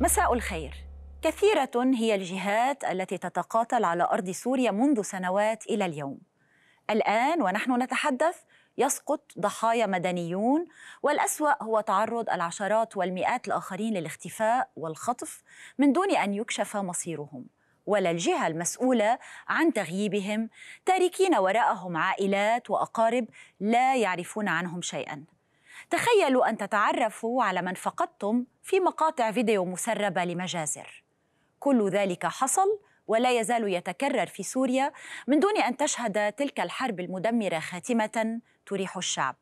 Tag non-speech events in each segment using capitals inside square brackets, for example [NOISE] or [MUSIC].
مساء الخير كثيرة هي الجهات التي تتقاتل على أرض سوريا منذ سنوات إلى اليوم الآن ونحن نتحدث يسقط ضحايا مدنيون والأسوأ هو تعرض العشرات والمئات الآخرين للاختفاء والخطف من دون أن يكشف مصيرهم ولا الجهة المسؤولة عن تغييبهم تاركين وراءهم عائلات وأقارب لا يعرفون عنهم شيئا تخيلوا أن تتعرفوا على من فقدتم في مقاطع فيديو مسربة لمجازر كل ذلك حصل ولا يزال يتكرر في سوريا من دون أن تشهد تلك الحرب المدمرة خاتمة تريح الشعب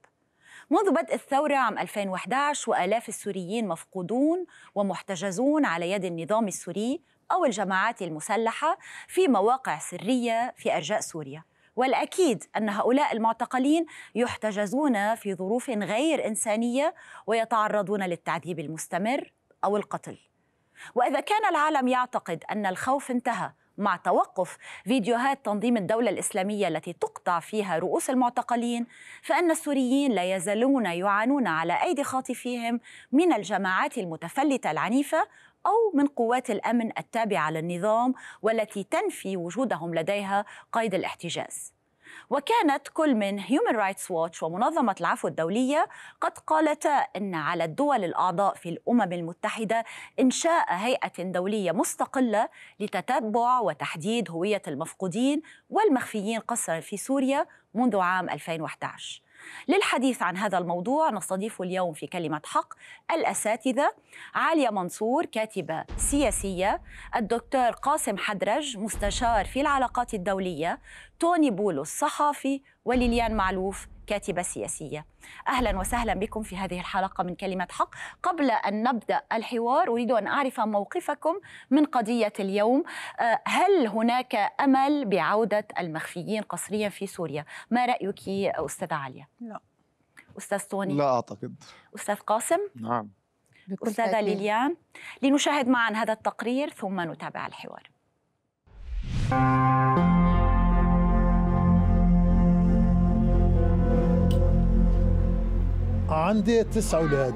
منذ بدء الثورة عام 2011 وآلاف السوريين مفقودون ومحتجزون على يد النظام السوري أو الجماعات المسلحة في مواقع سرية في أرجاء سوريا والأكيد أن هؤلاء المعتقلين يحتجزون في ظروف غير إنسانية ويتعرضون للتعذيب المستمر أو القتل وإذا كان العالم يعتقد أن الخوف انتهى مع توقف فيديوهات تنظيم الدولة الإسلامية التي تقطع فيها رؤوس المعتقلين فإن السوريين لا يزالون يعانون على أيدي خاطفيهم من الجماعات المتفلتة العنيفة أو من قوات الأمن التابعة للنظام والتي تنفي وجودهم لديها قيد الاحتجاز وكانت كل من هيومن رايتس ووتش ومنظمة العفو الدولية قد قالتا أن على الدول الأعضاء في الأمم المتحدة إنشاء هيئة دولية مستقلة لتتبع وتحديد هوية المفقودين والمخفيين قسرا في سوريا منذ عام 2011 للحديث عن هذا الموضوع نستضيف اليوم في كلمة حق الأساتذة عالية منصور كاتبة سياسية الدكتور قاسم حدرج مستشار في العلاقات الدولية توني بولو الصحافي وليليان معلوف كاتبة سياسية أهلا وسهلا بكم في هذه الحلقة من كلمة حق قبل أن نبدأ الحوار أريد أن أعرف موقفكم من قضية اليوم آه، هل هناك أمل بعودة المخفيين قسريا في سوريا ما رأيك أستاذة عليا؟ لا أستاذ توني لا أعتقد أستاذ قاسم؟ نعم أستاذة ليليان لنشاهد معا هذا التقرير ثم نتابع الحوار Thank you. عندي تسع أولاد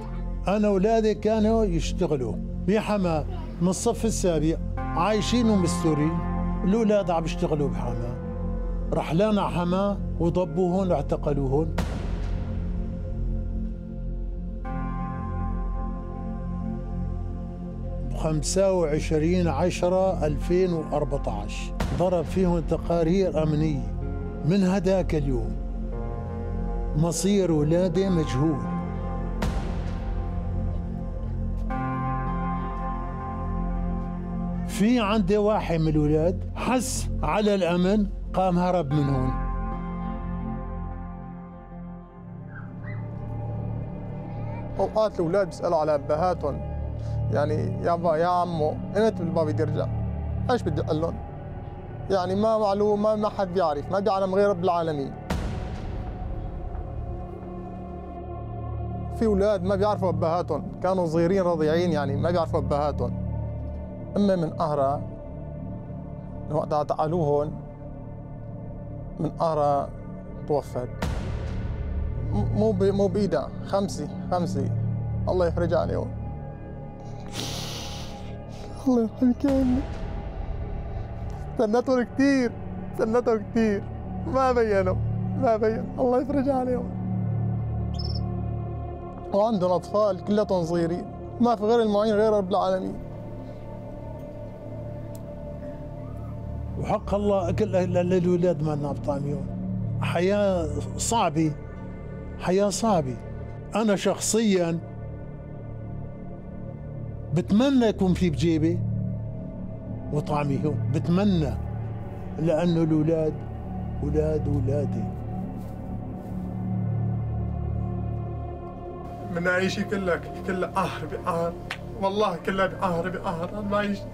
أنا أولادي كانوا يشتغلوا بحما من الصف السابع عايشين ومستورين الأولاد عم يشتغلوا بحما رحلان على حما وضبوهن واعتقلوهن خمسة وعشرين عشرة 2014 ضرب فيهم تقارير أمنية من هداك اليوم مصير ولاده مجهول في عندي واحد من الولاد حس على الأمن قام هرب من هون أوقات الأولاد بيسألوا على أبهاتهم يعني يابا يا عمو إمتى ما بدي أرجع إيش بدي أقول لهم يعني ما معلوم ما ما حد بيعرف ما بيعلم غير رب العالمين في اولاد ما بيعرفوا ابهاتهم كانوا صغيرين رضيعين يعني ما بيعرفوا ابهاتهم امي من قهرها وقت تعالوا هون من قهرها توفت مو مو بايدها خمسه خمسه الله يفرجها عليهم الله يخليك يا امي استنتهم كثير استنتهم كثير ما بينوا ما بينوا الله يفرجها عليهم وعندهم أطفال كلهم صغيرين ما في غير المعين غير رب العالمين وحق الله كل للولاد مالنا بطعميون حياة صعبة حياة صعبة أنا شخصيا بتمنى يكون في بجيبي وطعمي هون بتمنى لأنه الأولاد أولاد أولادي من عيشي كلها كلها قهر بقهر والله كلها بقهر بقهر المعيشة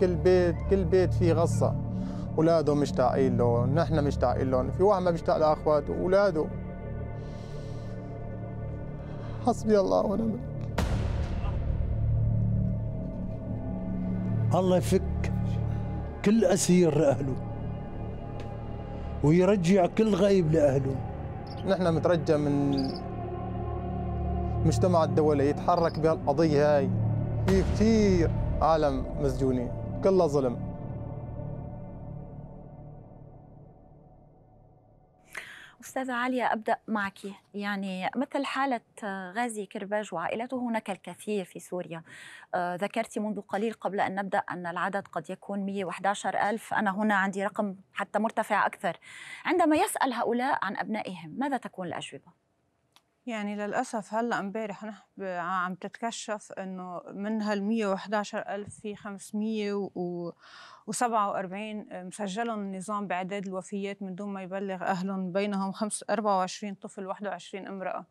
كل بيت كل بيت فيه غصة اولاده مشتاقين له نحن مشتاقين لهم في واحد ما بيشتاق لاخواته اولاده حسبي الله ونعم الله يفك كل اسير لاهله ويرجع كل غايب لاهله نحن مترجى من المجتمع الدولي يتحرك بهالقضية هاي في كثير عالم مسجونين كلها ظلم أستاذة عالية أبدأ معك يعني مثل حالة غازي كرباج وعائلته هناك الكثير في سوريا آه، ذكرت منذ قليل قبل أن نبدأ أن العدد قد يكون 111 ألف أنا هنا عندي رقم حتى مرتفع أكثر عندما يسأل هؤلاء عن أبنائهم ماذا تكون الأجوبة؟ يعني للأسف هلا امبارح نحن عم تتكشف إنه من هال 111 ألف في 547 مسجلهم النظام بإعداد الوفيات من دون ما يبلغ أهلهم بينهم 24 طفل و21 امرأة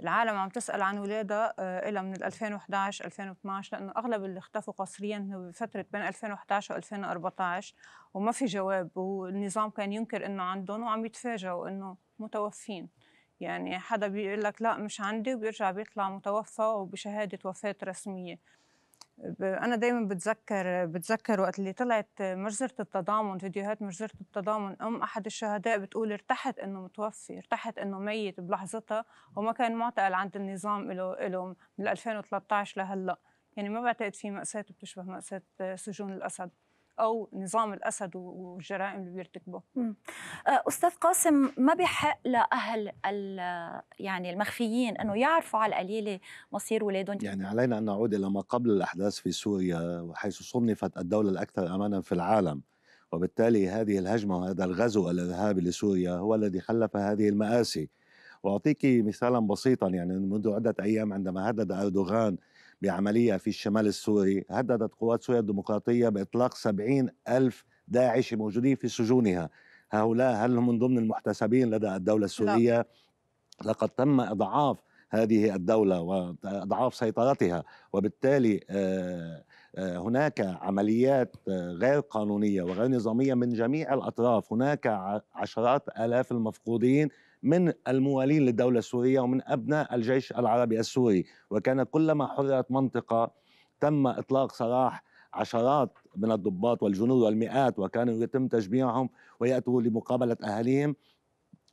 العالم عم تسأل عن اولادها آه، إلى من 2011 2012 لأنه أغلب اللي اختفوا قسريا بفترة بين 2011 و 2014 وما في جواب والنظام كان ينكر إنه عندهم وعم يتفاجئوا إنه متوفين يعني حدا بيقول لك لا مش عندي وبيرجع بيطلع متوفى وبشهاده وفاه رسميه انا دائما بتذكر بتذكر وقت اللي طلعت مجزره التضامن فيديوهات مجزره التضامن ام احد الشهداء بتقول ارتحت انه متوفي ارتحت انه ميت بلحظتها وما كان معتقل عند النظام له له من 2013 لهلا يعني ما بعتقد في ماساه بتشبه ماساه سجون الاسد او نظام الاسد والجرائم اللي بيرتكبه آه، استاذ قاسم ما بحق لاهل يعني المخفيين انه يعرفوا على القليله مصير اولادهم يعني علينا ان نعود الى ما قبل الاحداث في سوريا وحيث صنفت الدوله الاكثر امانا في العالم وبالتالي هذه الهجمه وهذا الغزو الارهابي لسوريا هو الذي خلف هذه المآسي واعطيك مثالا بسيطا يعني منذ عده ايام عندما هدد اردوغان بعملية في الشمال السوري هددت قوات سوريا الديمقراطية بإطلاق سبعين ألف داعش موجودين في سجونها هؤلاء هل هم من ضمن المحتسبين لدى الدولة السورية؟ لا. لقد تم إضعاف هذه الدولة وأضعاف سيطرتها وبالتالي آه، آه، هناك عمليات آه، غير قانونية وغير نظامية من جميع الأطراف هناك عشرات آلاف المفقودين من الموالين للدولة السورية ومن أبناء الجيش العربي السوري وكان كلما حررت منطقة تم إطلاق سراح عشرات من الضباط والجنود والمئات وكانوا يتم تجميعهم ويأتوا لمقابلة أهاليهم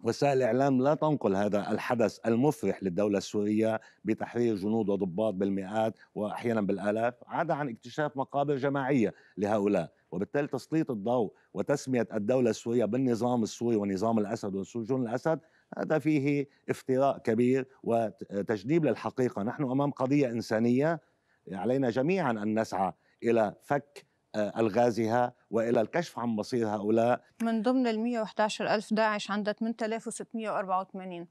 وسائل الإعلام لا تنقل هذا الحدث المفرح للدولة السورية بتحرير جنود وضباط بالمئات وأحيانا بالآلاف عدا عن اكتشاف مقابر جماعية لهؤلاء وبالتالي تسليط الضوء وتسمية الدولة السورية بالنظام السوري ونظام الأسد وسجون الأسد هذا فيه افتراء كبير وتجنيب للحقيقه نحن امام قضيه انسانيه علينا جميعا ان نسعى الى فك آه، الغازها والى الكشف عن مصير هؤلاء من ضمن ال 111 ألف داعش عندها 8684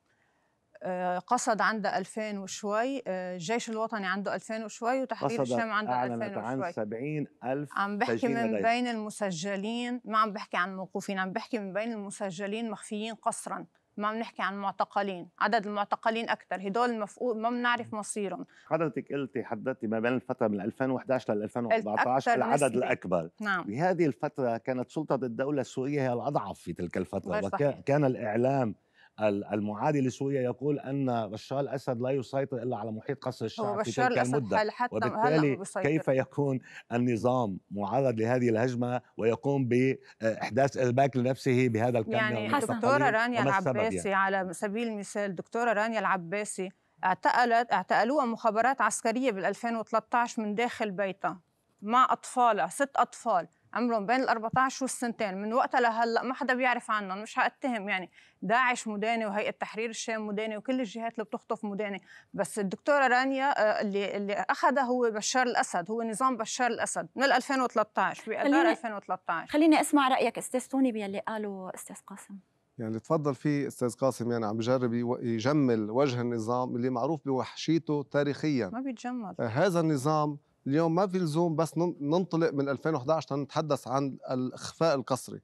آه، قصد عند 2000 وشوي آه، الجيش الوطني عنده 2000 وشوي وتحرير الشام عنده 2000 وشوي عن 70 ألف عم بحكي من دايما. بين المسجلين ما عم بحكي عن موقوفين عم بحكي من بين المسجلين مخفيين قصرا ما عم نحكي عن معتقلين عدد المعتقلين اكثر هدول المفقود ما بنعرف مصيرهم حضرتك قلتي حددتي ما بين الفتره من 2011 لل 2014 العدد نسبي. الاكبر نعم. بهذه الفتره كانت سلطه الدوله السوريه هي الاضعف في تلك الفتره وكان الاعلام المعادي لسوريا يقول ان بشار الاسد لا يسيطر الا على محيط قصر الشعب في تلك المده حتى وبالتالي كيف يكون النظام معرض لهذه الهجمه ويقوم باحداث ارباك لنفسه بهذا الكم يعني دكتوره رانيا يعني؟ العباسي يعني. على سبيل المثال دكتوره رانيا العباسي اعتقلت اعتقلوها مخابرات عسكريه بال 2013 من داخل بيتها مع اطفالها ست اطفال عمرهم بين ال 14 والسنتين من وقتها لهلا ما حدا بيعرف عنهم مش حاتهم يعني داعش مداني وهيئه تحرير الشام مداني وكل الجهات اللي بتخطف مداني بس الدكتوره رانيا آه، اللي اللي اخذها هو بشار الاسد هو نظام بشار الاسد من 2013 باذار 2013 خليني اسمع رايك استاذ توني باللي قاله استاذ قاسم يعني اللي تفضل فيه استاذ قاسم يعني عم بجرب يجمل وجه النظام اللي معروف بوحشيته تاريخيا ما بيتجمل آه، هذا النظام اليوم ما في لزوم بس ننطلق من 2011 نتحدث عن الإخفاء القسري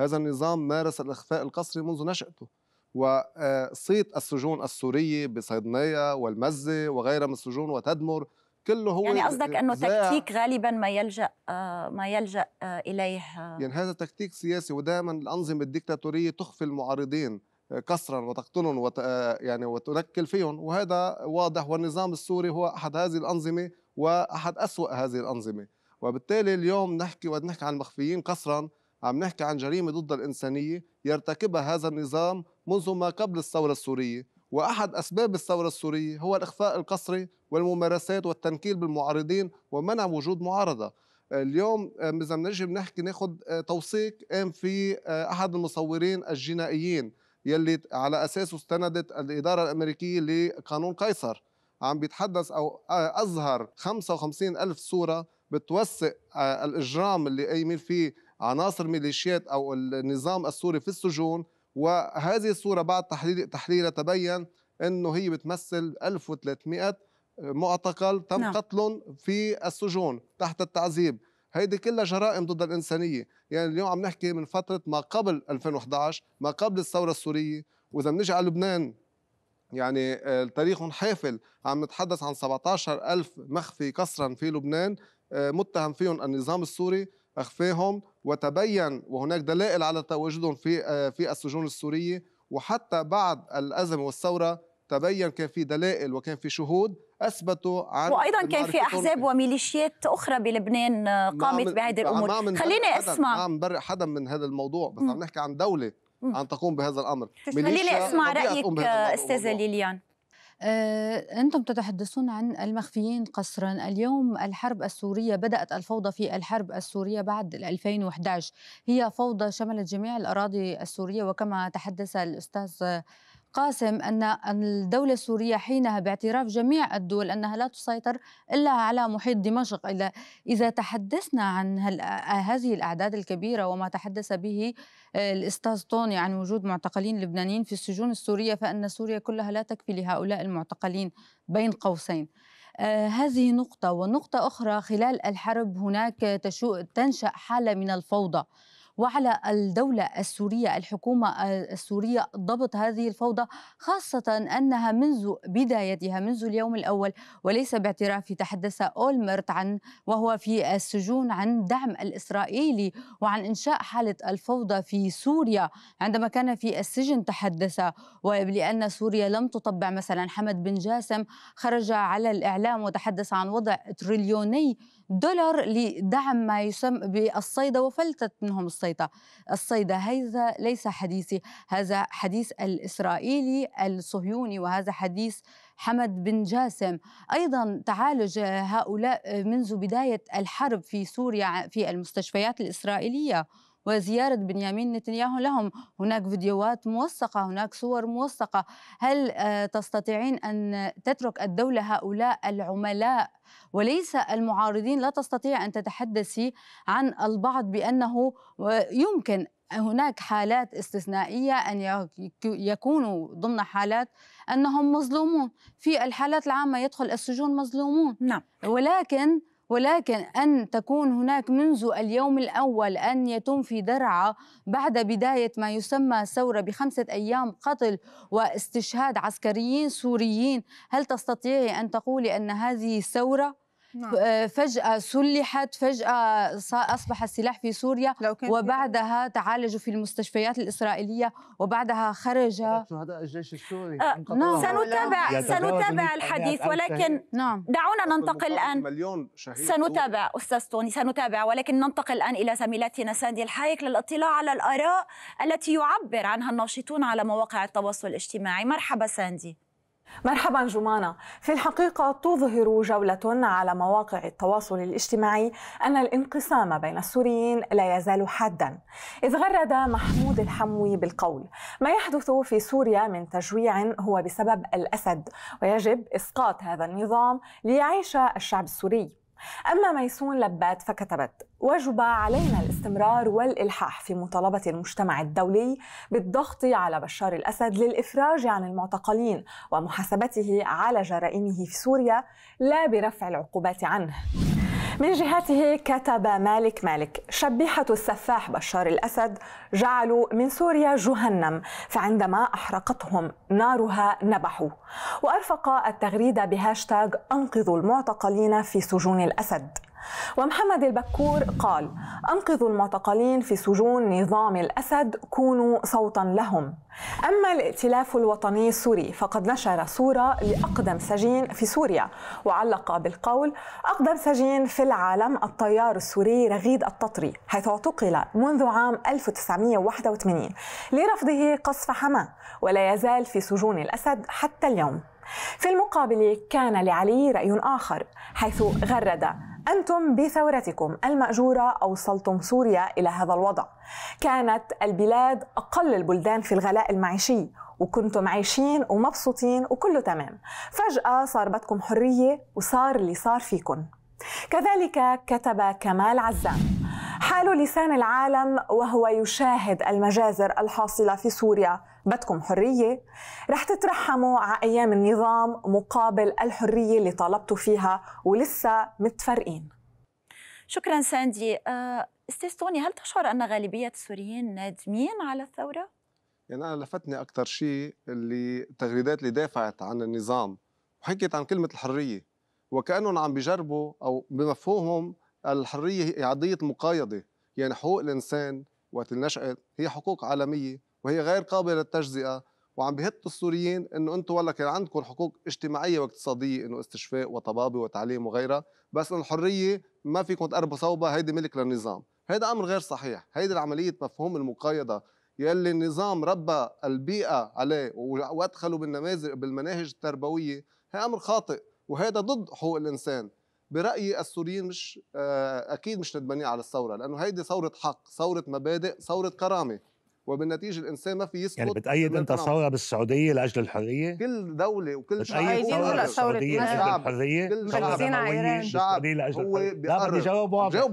هذا النظام مارس الإخفاء القسري منذ نشأته وصيت آه، السجون السورية بصيدنية والمزة وغيرها من السجون وتدمر كله هو يعني قصدك انه تكتيك غالبا ما يلجا آه، ما يلجا آه، اليه يعني هذا تكتيك سياسي ودائما الانظمه الدكتاتوريه تخفي المعارضين كسرا وتقتلهم وت... يعني وتنكل فيهم وهذا واضح والنظام السوري هو احد هذه الانظمه واحد أسوأ هذه الأنظمة وبالتالي اليوم نحكي ونحكي عن المخفيين قصرا عم نحكي عن جريمة ضد الإنسانية يرتكبها هذا النظام منذ ما قبل الثورة السورية وأحد أسباب الثورة السورية هو الإخفاء القسري والممارسات والتنكيل بالمعارضين ومنع وجود معارضة اليوم آه، إذا بنجي بنحكي ناخذ آه، توثيق قام في آه، أحد المصورين الجنائيين يلي على أساسه استندت الإدارة الأمريكية لقانون قيصر عم بيتحدث أو أظهر آه، 55 ألف صورة بتوثق آه، الإجرام اللي قايمين فيه عناصر ميليشيات أو النظام السوري في السجون وهذه الصورة بعد تحليل تحليلها تبين أنه هي بتمثل 1300 معتقل تم نعم. قتلهم في السجون تحت التعذيب هيدي كلها جرائم ضد الإنسانية يعني اليوم عم نحكي من فترة ما قبل 2011 ما قبل الثورة السورية وإذا بنجي على لبنان يعني آه، تاريخ حافل عم نتحدث عن 17 ألف مخفي قسرا في لبنان آه، متهم فيهم النظام السوري أخفاهم وتبين وهناك دلائل على تواجدهم في آه، في السجون السورية وحتى بعد الأزمة والثورة تبين كان في دلائل وكان في شهود اثبتوا عن وايضا كان في احزاب وميليشيات اخرى بلبنان قامت بهذه الامور خليني اسمع ما عم حدا من هذا الموضوع بس عم نحكي عن دوله أن تقوم بهذا الأمر خليني أسمع رأيك أستاذة ليليان آه، أنتم تتحدثون عن المخفيين قسرا اليوم الحرب السورية بدأت الفوضى في الحرب السورية بعد 2011 هي فوضى شملت جميع الأراضي السورية وكما تحدث الأستاذ قاسم أن الدولة السورية حينها باعتراف جميع الدول أنها لا تسيطر إلا على محيط دمشق إذا تحدثنا عن هذه الأعداد الكبيرة وما تحدث به آه، الأستاذ طوني عن وجود معتقلين لبنانيين في السجون السورية فإن سوريا كلها لا تكفي لهؤلاء المعتقلين بين قوسين آه، هذه نقطة ونقطة أخرى خلال الحرب هناك تنشأ حالة من الفوضى وعلى الدولة السورية الحكومة السورية ضبط هذه الفوضى خاصة أنها منذ بدايتها منذ اليوم الأول وليس باعتراف تحدث أولمرت عن وهو في السجون عن دعم الإسرائيلي وعن إنشاء حالة الفوضى في سوريا عندما كان في السجن تحدث ولأن سوريا لم تطبع مثلا حمد بن جاسم خرج على الإعلام وتحدث عن وضع تريليوني دولار لدعم ما يسمى بالصيدة وفلتت منهم الصيدة الصيدة هذا ليس حديثي هذا حديث الإسرائيلي الصهيوني وهذا حديث حمد بن جاسم أيضا تعالج هؤلاء منذ بداية الحرب في سوريا في المستشفيات الإسرائيلية وزيارة بنيامين نتنياهو لهم هناك فيديوهات موثقة هناك صور موثقة هل آه، تستطيعين أن تترك الدولة هؤلاء العملاء وليس المعارضين لا تستطيع أن تتحدثي عن البعض بأنه يمكن هناك حالات استثنائية أن يكونوا ضمن حالات أنهم مظلومون في الحالات العامة يدخل السجون مظلومون نعم. ولكن ولكن أن تكون هناك منذ اليوم الأول أن يتم في درعا بعد بداية ما يسمى ثورة بخمسة أيام قتل واستشهاد عسكريين سوريين هل تستطيعي أن تقولي أن هذه ثورة؟ نعم. آه، فجأة سلحت فجأة أصبح السلاح في سوريا وبعدها تعالجوا في المستشفيات الإسرائيلية وبعدها خرج شهداء الجيش السوري آه، نعم. سنتابع سنتابع الحديث ولكن نعم. دعونا ننتقل الآن مليون شهيد سنتابع أستاذ توني سنتابع ولكن ننتقل الآن إلى زميلتنا ساندي الحايك للاطلاع على الآراء التي يعبر عنها الناشطون على مواقع التواصل الاجتماعي مرحبا ساندي مرحبا جمانة في الحقيقة تظهر جولة على مواقع التواصل الاجتماعي أن الانقسام بين السوريين لا يزال حادا إذ غرد محمود الحموي بالقول ما يحدث في سوريا من تجويع هو بسبب الأسد ويجب إسقاط هذا النظام ليعيش الشعب السوري أما ميسون لبات فكتبت وجب علينا الاستمرار والإلحاح في مطالبة المجتمع الدولي بالضغط على بشار الأسد للإفراج عن المعتقلين ومحاسبته على جرائمه في سوريا لا برفع العقوبات عنه من جهته كتب مالك مالك شبيحة السفاح بشار الأسد جعلوا من سوريا جهنم فعندما أحرقتهم نارها نبحوا وأرفق التغريدة بهاشتاغ أنقذوا المعتقلين في سجون الأسد ومحمد البكور قال أنقذوا المعتقلين في سجون نظام الأسد كونوا صوتا لهم أما الائتلاف الوطني السوري فقد نشر صورة لأقدم سجين في سوريا وعلق بالقول أقدم سجين في العالم الطيار السوري رغيد التطري حيث اعتقل منذ عام 1981 لرفضه قصف حماه ولا يزال في سجون الأسد حتى اليوم في المقابل كان لعلي رأي آخر حيث غرد أنتم بثورتكم المأجورة أوصلتم سوريا إلى هذا الوضع كانت البلاد أقل البلدان في الغلاء المعيشي وكنتم عايشين ومبسوطين وكله تمام فجأة صار بدكم حرية وصار اللي صار فيكم كذلك كتب كمال عزام حال لسان العالم وهو يشاهد المجازر الحاصلة في سوريا بدكم حرية رح تترحموا على أيام النظام مقابل الحرية اللي طالبتوا فيها ولسه متفرقين شكرا ساندي آه، استاذ توني هل تشعر أن غالبية السوريين نادمين على الثورة؟ يعني أنا لفتني أكثر شيء اللي التغريدات اللي دافعت عن النظام وحكيت عن كلمة الحرية وكانهم عم بيجربوا او بمفهومهم الحريه هي قضيه مقايضه يعني حقوق الانسان وقت نشأت هي حقوق عالميه وهي غير قابله للتجزئه وعم بهتوا السوريين انه انتم والله كان عندكم حقوق اجتماعيه واقتصاديه انه استشفاء وطبابه وتعليم وغيرها بس إن الحريه ما فيكم تقربوا صوبها هيدي ملك للنظام هيدا امر غير صحيح هيدي عمليه مفهوم المقايضه يلي النظام ربى البيئه عليه وادخله بالنماذج بالمناهج التربويه هي امر خاطئ وهذا ضد حقوق الانسان برايي السوريين مش آه، اكيد مش ندمانين على الثوره لانه هيدي ثوره حق ثوره مبادئ ثوره كرامه وبالنتيجه الانسان ما في يسقط يعني بتأيد انت ثوره بالسعوديه لاجل الحريه كل دوله وكل شعب بتأيد ثوره بالسعوديه لاجل الحريه كل شعب شعب هو لا بدي جواب واضح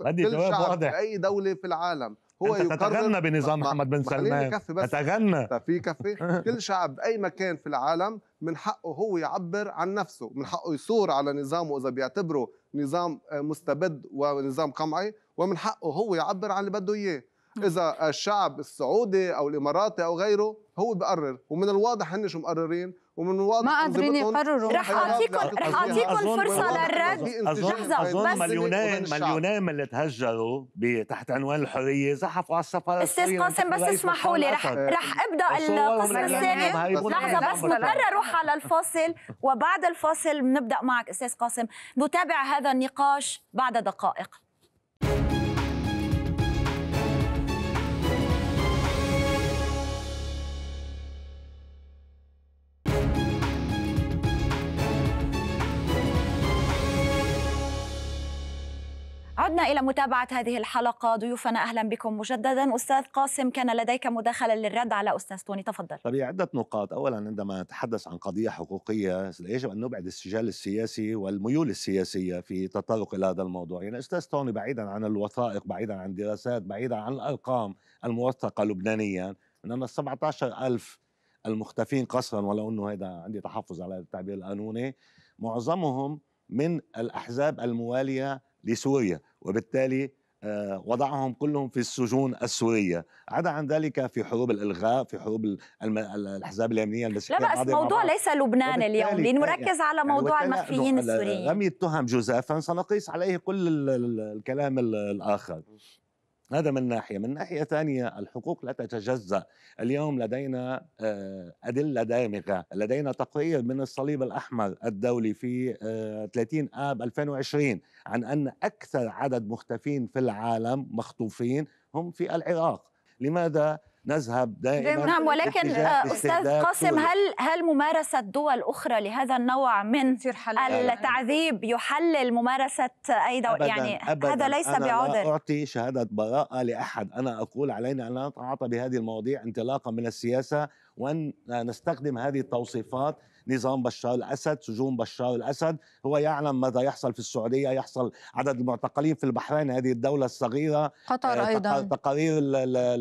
بدي جواب واضح اي دوله في العالم هو أنت تتغنى بنظام محمد بن سلمان تتغنى في كفي كل شعب اي مكان في العالم من حقه هو يعبر عن نفسه من حقه يثور على نظامه اذا بيعتبره نظام آه، مستبد ونظام قمعي ومن حقه هو يعبر عن اللي بده اياه اذا الشعب السعودي او الاماراتي او غيره هو بقرر ومن الواضح هن شو مقررين ومن الواضح ما قادرين يقرروا رح اعطيكم رح اعطيكم فرصه للرد اظن اظن مليونين مليونين من اللي تهجروا تحت عنوان الحريه زحفوا على السفاره استاذ قاسم بس اسمحوا لي رح رح ابدا القسم الثاني لحظه بس مضطره اروح على الفاصل وبعد الفاصل بنبدا معك استاذ قاسم نتابع هذا النقاش بعد دقائق عدنا إلى متابعة هذه الحلقة ضيوفنا أهلا بكم مجددا أستاذ قاسم كان لديك مداخلة للرد على أستاذ توني تفضل طب عدة نقاط أولا عندما نتحدث عن قضية حقوقية يجب أن نبعد السجال السياسي والميول السياسية في تطرق إلى هذا الموضوع يعني أستاذ توني بعيدا عن الوثائق بعيدا عن الدراسات بعيدا عن الأرقام الموثقة لبنانيا من أن 17 ألف المختفين قسرا ولو أنه هذا عندي تحفظ على التعبير القانوني معظمهم من الأحزاب الموالية لسوريا وبالتالي آه، وضعهم كلهم في السجون السورية عدا عن ذلك في حروب الإلغاء في حروب الأحزاب اليمنية المسيحية لا بس موضوع ليس لبنان اليوم لنركز آه، على يعني موضوع يعني المخفيين آه، السوريين رمي التهم جزافا سنقيس عليه كل الكلام الآخر هذا من ناحية من ناحية ثانية الحقوق لا تتجزأ اليوم لدينا آه، أدلة دامغة لدينا تقرير من الصليب الأحمر الدولي في 30 آه، آب 2020 عن أن أكثر عدد مختفين في العالم مخطوفين هم في العراق لماذا نذهب دائما نعم ولكن آه، استاذ قاسم هل هل ممارسه دول اخرى لهذا النوع من التعذيب يحلل ممارسه اي دول يعني أبداً هذا ليس أنا بعذر لا اعطي شهاده براءه لاحد انا اقول علينا ان نتعاطى بهذه المواضيع انطلاقا من السياسه وأن نستخدم هذه التوصيفات نظام بشار الأسد سجون بشار الأسد هو يعلم ماذا يحصل في السعودية يحصل عدد المعتقلين في البحرين هذه الدولة الصغيرة قطر آه، أيضا تقارير آه،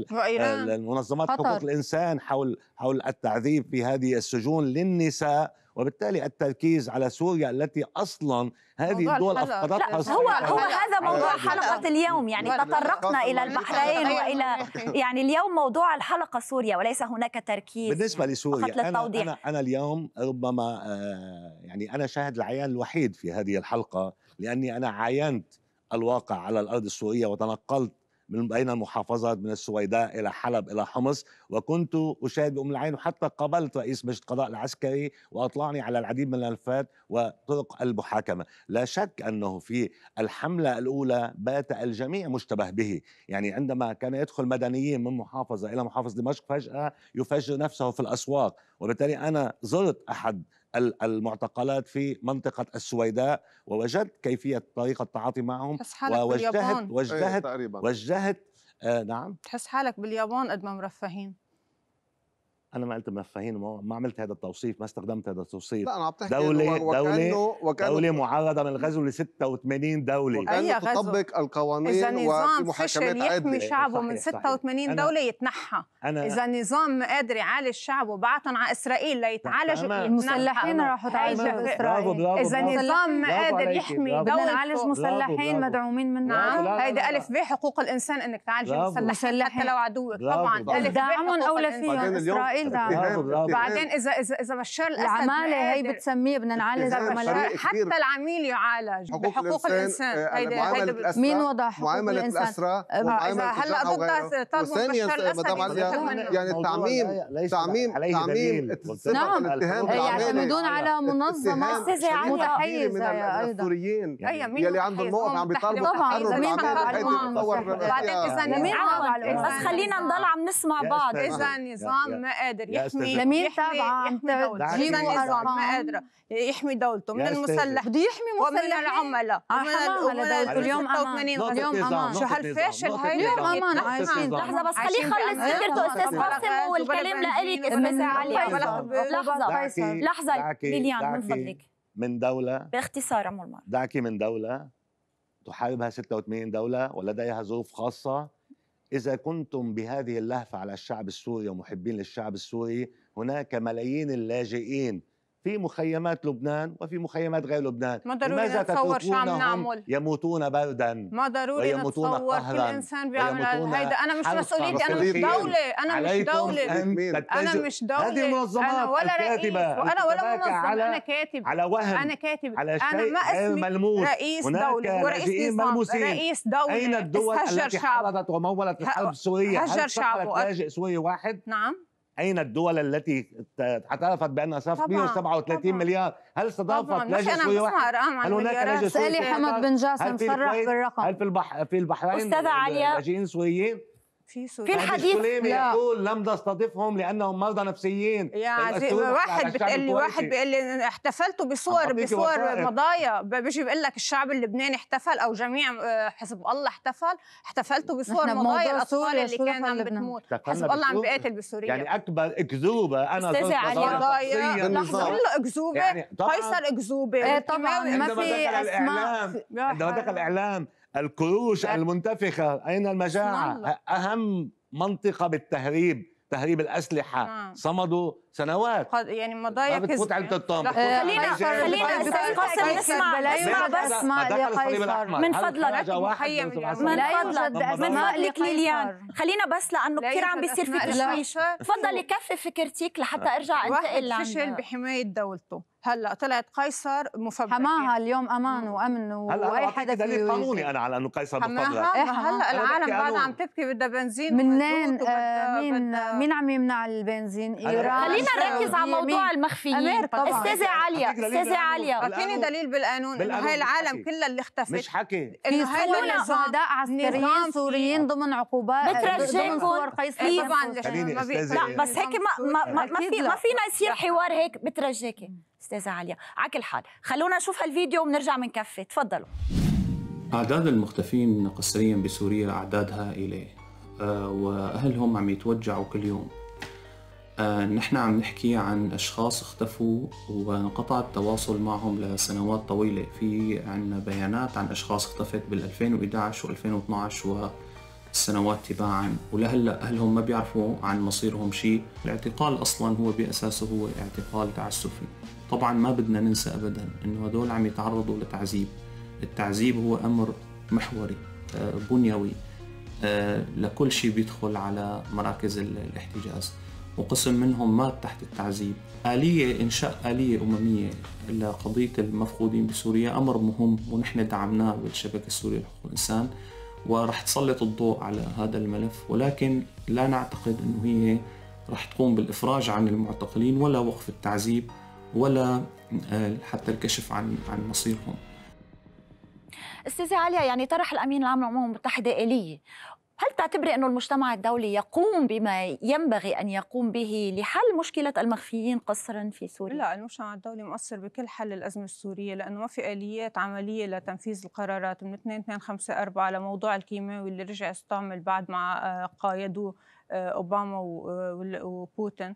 المنظمات حقوق الإنسان حول حول التعذيب في هذه السجون للنساء وبالتالي التركيز على سوريا التي اصلا هذه الدول افقدتها هو هو هذا موضوع آه، حلقه اليوم يعني تطرقنا الى البحرين أيوة. والى يعني اليوم موضوع الحلقه سوريا وليس هناك تركيز بالنسبه لسوريا أنا, انا انا اليوم ربما آه، يعني انا شاهد العيان الوحيد في هذه الحلقه لاني انا عاينت الواقع على الارض السوريه وتنقلت من بين المحافظات من السويداء إلى حلب إلى حمص وكنت أشاهد بأم العين وحتى قابلت رئيس مجلس القضاء العسكري وأطلعني على العديد من الملفات وطرق المحاكمة لا شك أنه في الحملة الأولى بات الجميع مشتبه به يعني عندما كان يدخل مدنيين من محافظة إلى محافظة دمشق فجأة يفجر نفسه في الأسواق وبالتالي أنا زرت أحد المعتقلات في منطقة السويداء ووجدت كيفية طريقة التعاطي معهم ووجهت وجهت إيه، وجهت آه، نعم تحس حالك باليابان قد ما مرفهين انا ما قلت مفاهيم ما عملت هذا التوصيف ما استخدمت هذا التوصيف لا انا عم تحكي دولة دولة وكأنه دولة أيوة، معرضة من الغزو ل 86 دولة وكأنه تطبق القوانين والمحاكمات عادلة يحمي شعبه من 86 صحيح. دولة يتنحى أنا إذا نظام قادر يعالج شعبه بعتهم على إسرائيل ليتعالج المسلحين راحوا تعالجوا أيوة. إسرائيل إذا نظام قادر يحمي دولة يعالج مسلحين مدعومين من نعم هيدي ألف ب حقوق الإنسان إنك تعالج المسلحين حتى لو عدوك طبعا ألف ب أولى فيهم إسرائيل اسرائيل ده آه، بعدين اذا اذا اذا بشار الاسد العماله هي بتسميه بدنا نعالج حتى العميل يعالج بحقوق الانسان آه، هيدي مين وضع حقوق معامله آه، اذا هلا ضدها طالبوا بشار الاسد يعني التعميم تعميم تعميم نعم يعتمدون على منظمه متحيزه ايضا يعني أيوة، يلي عندهم موقف عم بيطالبوا طبعا مين بعدين اذا بس خلينا نضل عم نسمع بعض اذا نظام قادر يحمي لمين تابعة انت بتجيبه ما قادره يحمي دولته من المسلح بده يحمي مسلحين آه، ومن العملاء ومن دولته اليوم امان اليوم امان شو هالفاشل هاي اليوم امان لحظه بس خليه يخلص فكرته استاذ قاسم والكلام لإلك استاذ علي لحظه لحظه ليليان من فضلك من دولة باختصار عمر دعكي من دولة تحاربها 86 دولة ولديها ظروف خاصة إذا كنتم بهذه اللهفة على الشعب السوري ومحبين للشعب السوري هناك ملايين اللاجئين في مخيمات لبنان وفي مخيمات غير لبنان ما ضروري نتصور شو عم نعمل يموتون بردا ما ضروري نتصور كل انسان بيعمل هيدا انا مش مسؤوليتي انا مش دوله انا مش دوله انا مش دوله هذه منظمات انا ولا رئيس وانا ولا منظمه انا كاتب على وهم انا كاتب على شيء انا ما اسمي ملموس رئيس دوله ورئيس نظام رئيس دوله اين الدول التي حرضت ومولت الحرب السوريه هجر شعبه لاجئ سوري واحد نعم اين الدول التي اعترفت بانها صرفت 137 طبعاً. مليار هل استضافت لجنه سوري واحد هل هناك لجنه سوري حمد بن جاسم صرح بالرقم هل في البحر في البحرين استاذه عليا لاجئين سوريين في في الحديث لا. يقول لم تستضيفهم لانهم مرضى نفسيين يا عزيزي واحد بتقول لي واحد بيقول لي احتفلتوا بصور بصور مضايا بيجي بيقول لك الشعب اللبناني احتفل او جميع آه، حزب الله احتفل احتفلتوا بصور مضايا الاطفال اللي كانت عم بتموت حزب الله عم بيقاتل بسوريا يعني اكبر اكذوبه انا ضد علي مضايا لحظه كله اكذوبه قيصر يعني اكذوبه إيه، طبعا ما في اسماء عندما دخل الاعلام الكروش المنتفخة أين المجاعة أهم منطقة بالتهريب تهريب الأسلحة نعم. صمدوا سنوات يعني مضايا ما بتفوت علبه طيب، خلينا خلينا قاسم نسمع نسمع بس ما دخل من يعني. فضلك من فضلك من فضلك ليليان خلينا بس لانه كثير عم بيصير في تشويش تفضلي كفي فكرتك لحتى ارجع انتقل لعندك فشل بحمايه دولته هلا طلعت قيصر مفبرك حماها اليوم امان وامن واي حدا في دليل قانوني انا على انه قيصر مفبرك إيه، هلا العالم بعد عم تبكي بدها بنزين منين آه مين مين عم يمنع البنزين ايران خلينا خلينا نركز على موضوع المخفيين استاذه عليا استاذه عليا اعطيني دليل بالقانون انه هاي العالم كلها اللي اختفت مش حكي انه هاي شهداء عسكريين سوريين ضمن عقوبات بترجيكم إيه، طبعا إيه، لا بس هيك ما ما ما في ما فينا يصير حوار هيك بترجاكي استاذه عليا على كل حال خلونا نشوف هالفيديو وبنرجع بنكفي تفضلوا أعداد المختفين قسريا بسوريا أعدادها هائلة أه وأهلهم عم يتوجعوا كل يوم آه، نحن عم نحكي عن أشخاص اختفوا وانقطع التواصل معهم لسنوات طويلة في عنا بيانات عن أشخاص اختفت بال2011 و2012 والسنوات تباعا ولهلأ أهلهم ما بيعرفوا عن مصيرهم شيء الاعتقال أصلا هو بأساسه هو اعتقال تعسفي طبعا ما بدنا ننسى أبدا أنه هدول عم يتعرضوا لتعذيب التعذيب هو أمر محوري آه، بنيوي آه، لكل شيء بيدخل على مراكز الاحتجاز وقسم منهم مات تحت التعذيب آلية إنشاء آلية أممية لقضية المفقودين بسوريا أمر مهم ونحن دعمناه بالشبكة السورية لحقوق الإنسان ورح تسلط الضوء على هذا الملف ولكن لا نعتقد أنه هي رح تقوم بالإفراج عن المعتقلين ولا وقف التعذيب ولا آه، حتى الكشف عن عن مصيرهم استاذه عليا يعني طرح الامين العام للامم المتحده اليه هل تعتبري أن المجتمع الدولي يقوم بما ينبغي أن يقوم به لحل مشكلة المخفيين قصرا في سوريا؟ لا المجتمع الدولي مؤثر بكل حل الأزمة السورية لأنه ما في آليات عملية لتنفيذ القرارات من 2254 لموضوع الكيماوي اللي رجع استعمل بعد ما آه، قايدوه آه، أوباما آه، وبوتين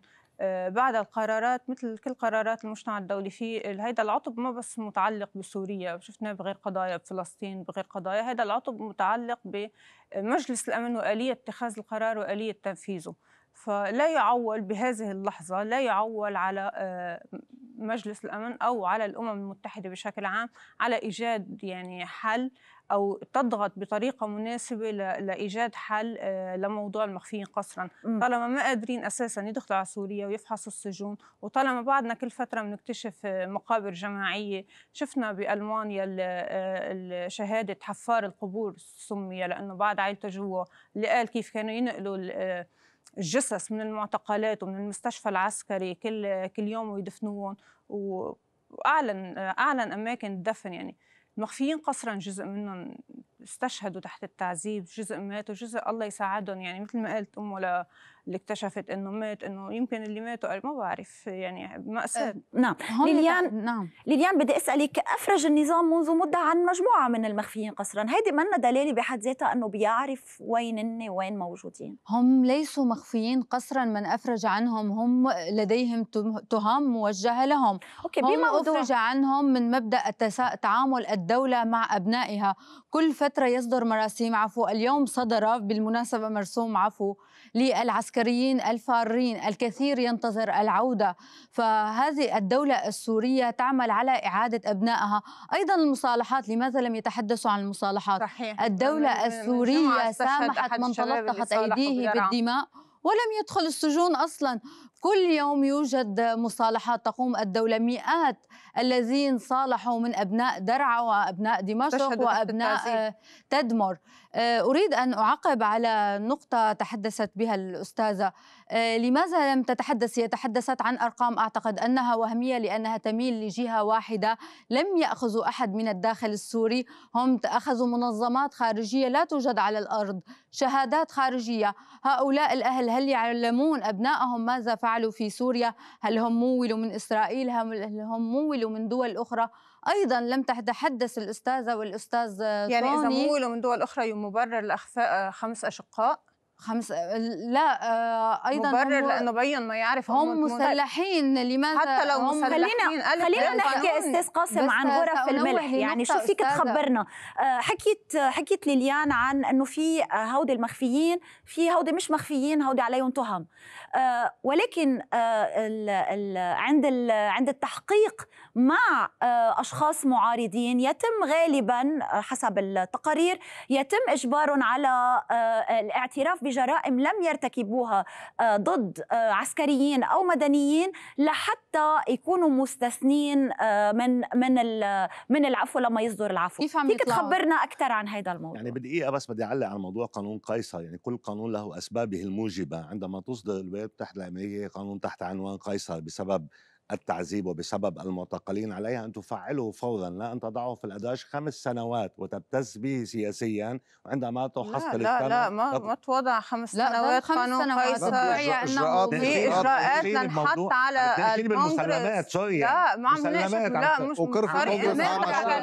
بعد القرارات مثل كل قرارات المجتمع الدولي في هيدا العطب ما بس متعلق بسوريا شفناه بغير قضايا بفلسطين بغير قضايا هذا العطب متعلق بمجلس الأمن وآلية اتخاذ القرار وآلية تنفيذه فلا يعول بهذه اللحظة لا يعول على آه، مجلس الأمن أو على الأمم المتحدة بشكل عام على إيجاد يعني حل او تضغط بطريقه مناسبه لايجاد حل آه، لموضوع المخفيين قسرا طالما ما قادرين اساسا يدخلوا على سوريا ويفحصوا السجون وطالما بعدنا كل فتره بنكتشف آه، مقابر جماعيه شفنا بالمانيا آه، شهاده حفار القبور سمي لانه بعد عائلته جوا اللي قال كيف كانوا ينقلوا الجثث من المعتقلات ومن المستشفى العسكري كل كل يوم ويدفنوهم واعلن اعلن اماكن الدفن يعني المخفيين قصرا جزء منهم استشهدوا تحت التعذيب جزء ماتوا جزء الله يساعدهم يعني مثل ما قالت أمه اللي اكتشفت انه مات انه يمكن اللي ماتوا ما بعرف يعني مأساة أه، نعم ليليان نعم ليليان بدي اسالك افرج النظام منذ مده عن مجموعه من المخفيين قسرا هيدي منا دلالة بحد ذاتها انه بيعرف وين هن وين موجودين هم ليسوا مخفيين قسرا من افرج عنهم هم لديهم تهم موجهه لهم اوكي بما افرج عنهم من مبدا التسا... تعامل الدوله مع ابنائها كل فتره يصدر مراسيم عفو اليوم صدر بالمناسبه مرسوم عفو للعسكريين الفارين الكثير ينتظر العودة فهذه الدولة السورية تعمل على إعادة أبنائها أيضا المصالحات لماذا لم يتحدثوا عن المصالحات صحيح. الدولة السورية سامحت من تلطخت أيديه بالدماء ولم يدخل السجون اصلا كل يوم يوجد مصالحات تقوم الدوله مئات الذين صالحوا من ابناء درعا وابناء دمشق وابناء تدمر أه، اريد ان اعقب على نقطه تحدثت بها الاستاذه آه، لماذا لم تتحدث هي تحدثت عن أرقام أعتقد أنها وهمية لأنها تميل لجهة واحدة لم يأخذوا أحد من الداخل السوري هم أخذوا منظمات خارجية لا توجد على الأرض شهادات خارجية هؤلاء الأهل هل يعلمون أبنائهم ماذا فعلوا في سوريا هل هم مولوا من إسرائيل هل هم مولوا من دول أخرى ايضا لم تتحدث الاستاذه والاستاذ يعني اذا مولوا من دول اخرى مبرر لاخفاء خمس اشقاء خمس لا آه ايضا مبرر لانه بين ما يعرف هم مسلحين لماذا حتى لو هم خلينا خلينا نحكي استاذ قاسم عن غرف الملح يعني شو فيك تخبرنا آه حكيت حكيت ليليان عن انه في هودي المخفيين في هودي مش مخفيين هودي عليهم تهم آه ولكن آه، عند عند التحقيق مع آه، أشخاص معارضين يتم غالبا آه، حسب التقارير يتم إجبارهم على آه، الاعتراف بجرائم لم يرتكبوها ضد عسكريين أو مدنيين لحتى يكونوا مستثنين من من من العفو لما يصدر العفو فيك تخبرنا أكثر عن هذا الموضوع يعني بدقيقة إيه، بس بدي أعلق على موضوع قانون قيصر يعني كل قانون له أسبابه الموجبة عندما تصدر الولايات المتحدة الأمريكية قانون تحت عنوان قيصر بسبب التعذيب وبسبب المعتقلين عليها أن تفعله فورا لا أن تضعه في الأدراج خمس سنوات وتبتز به سياسيا وعندما تحصل لا لا, لا ما, ما توضع خمس لا سنوات قانون سنوات في إجراءات لنحط على المسلمات سوريا لا يعني ما عم لا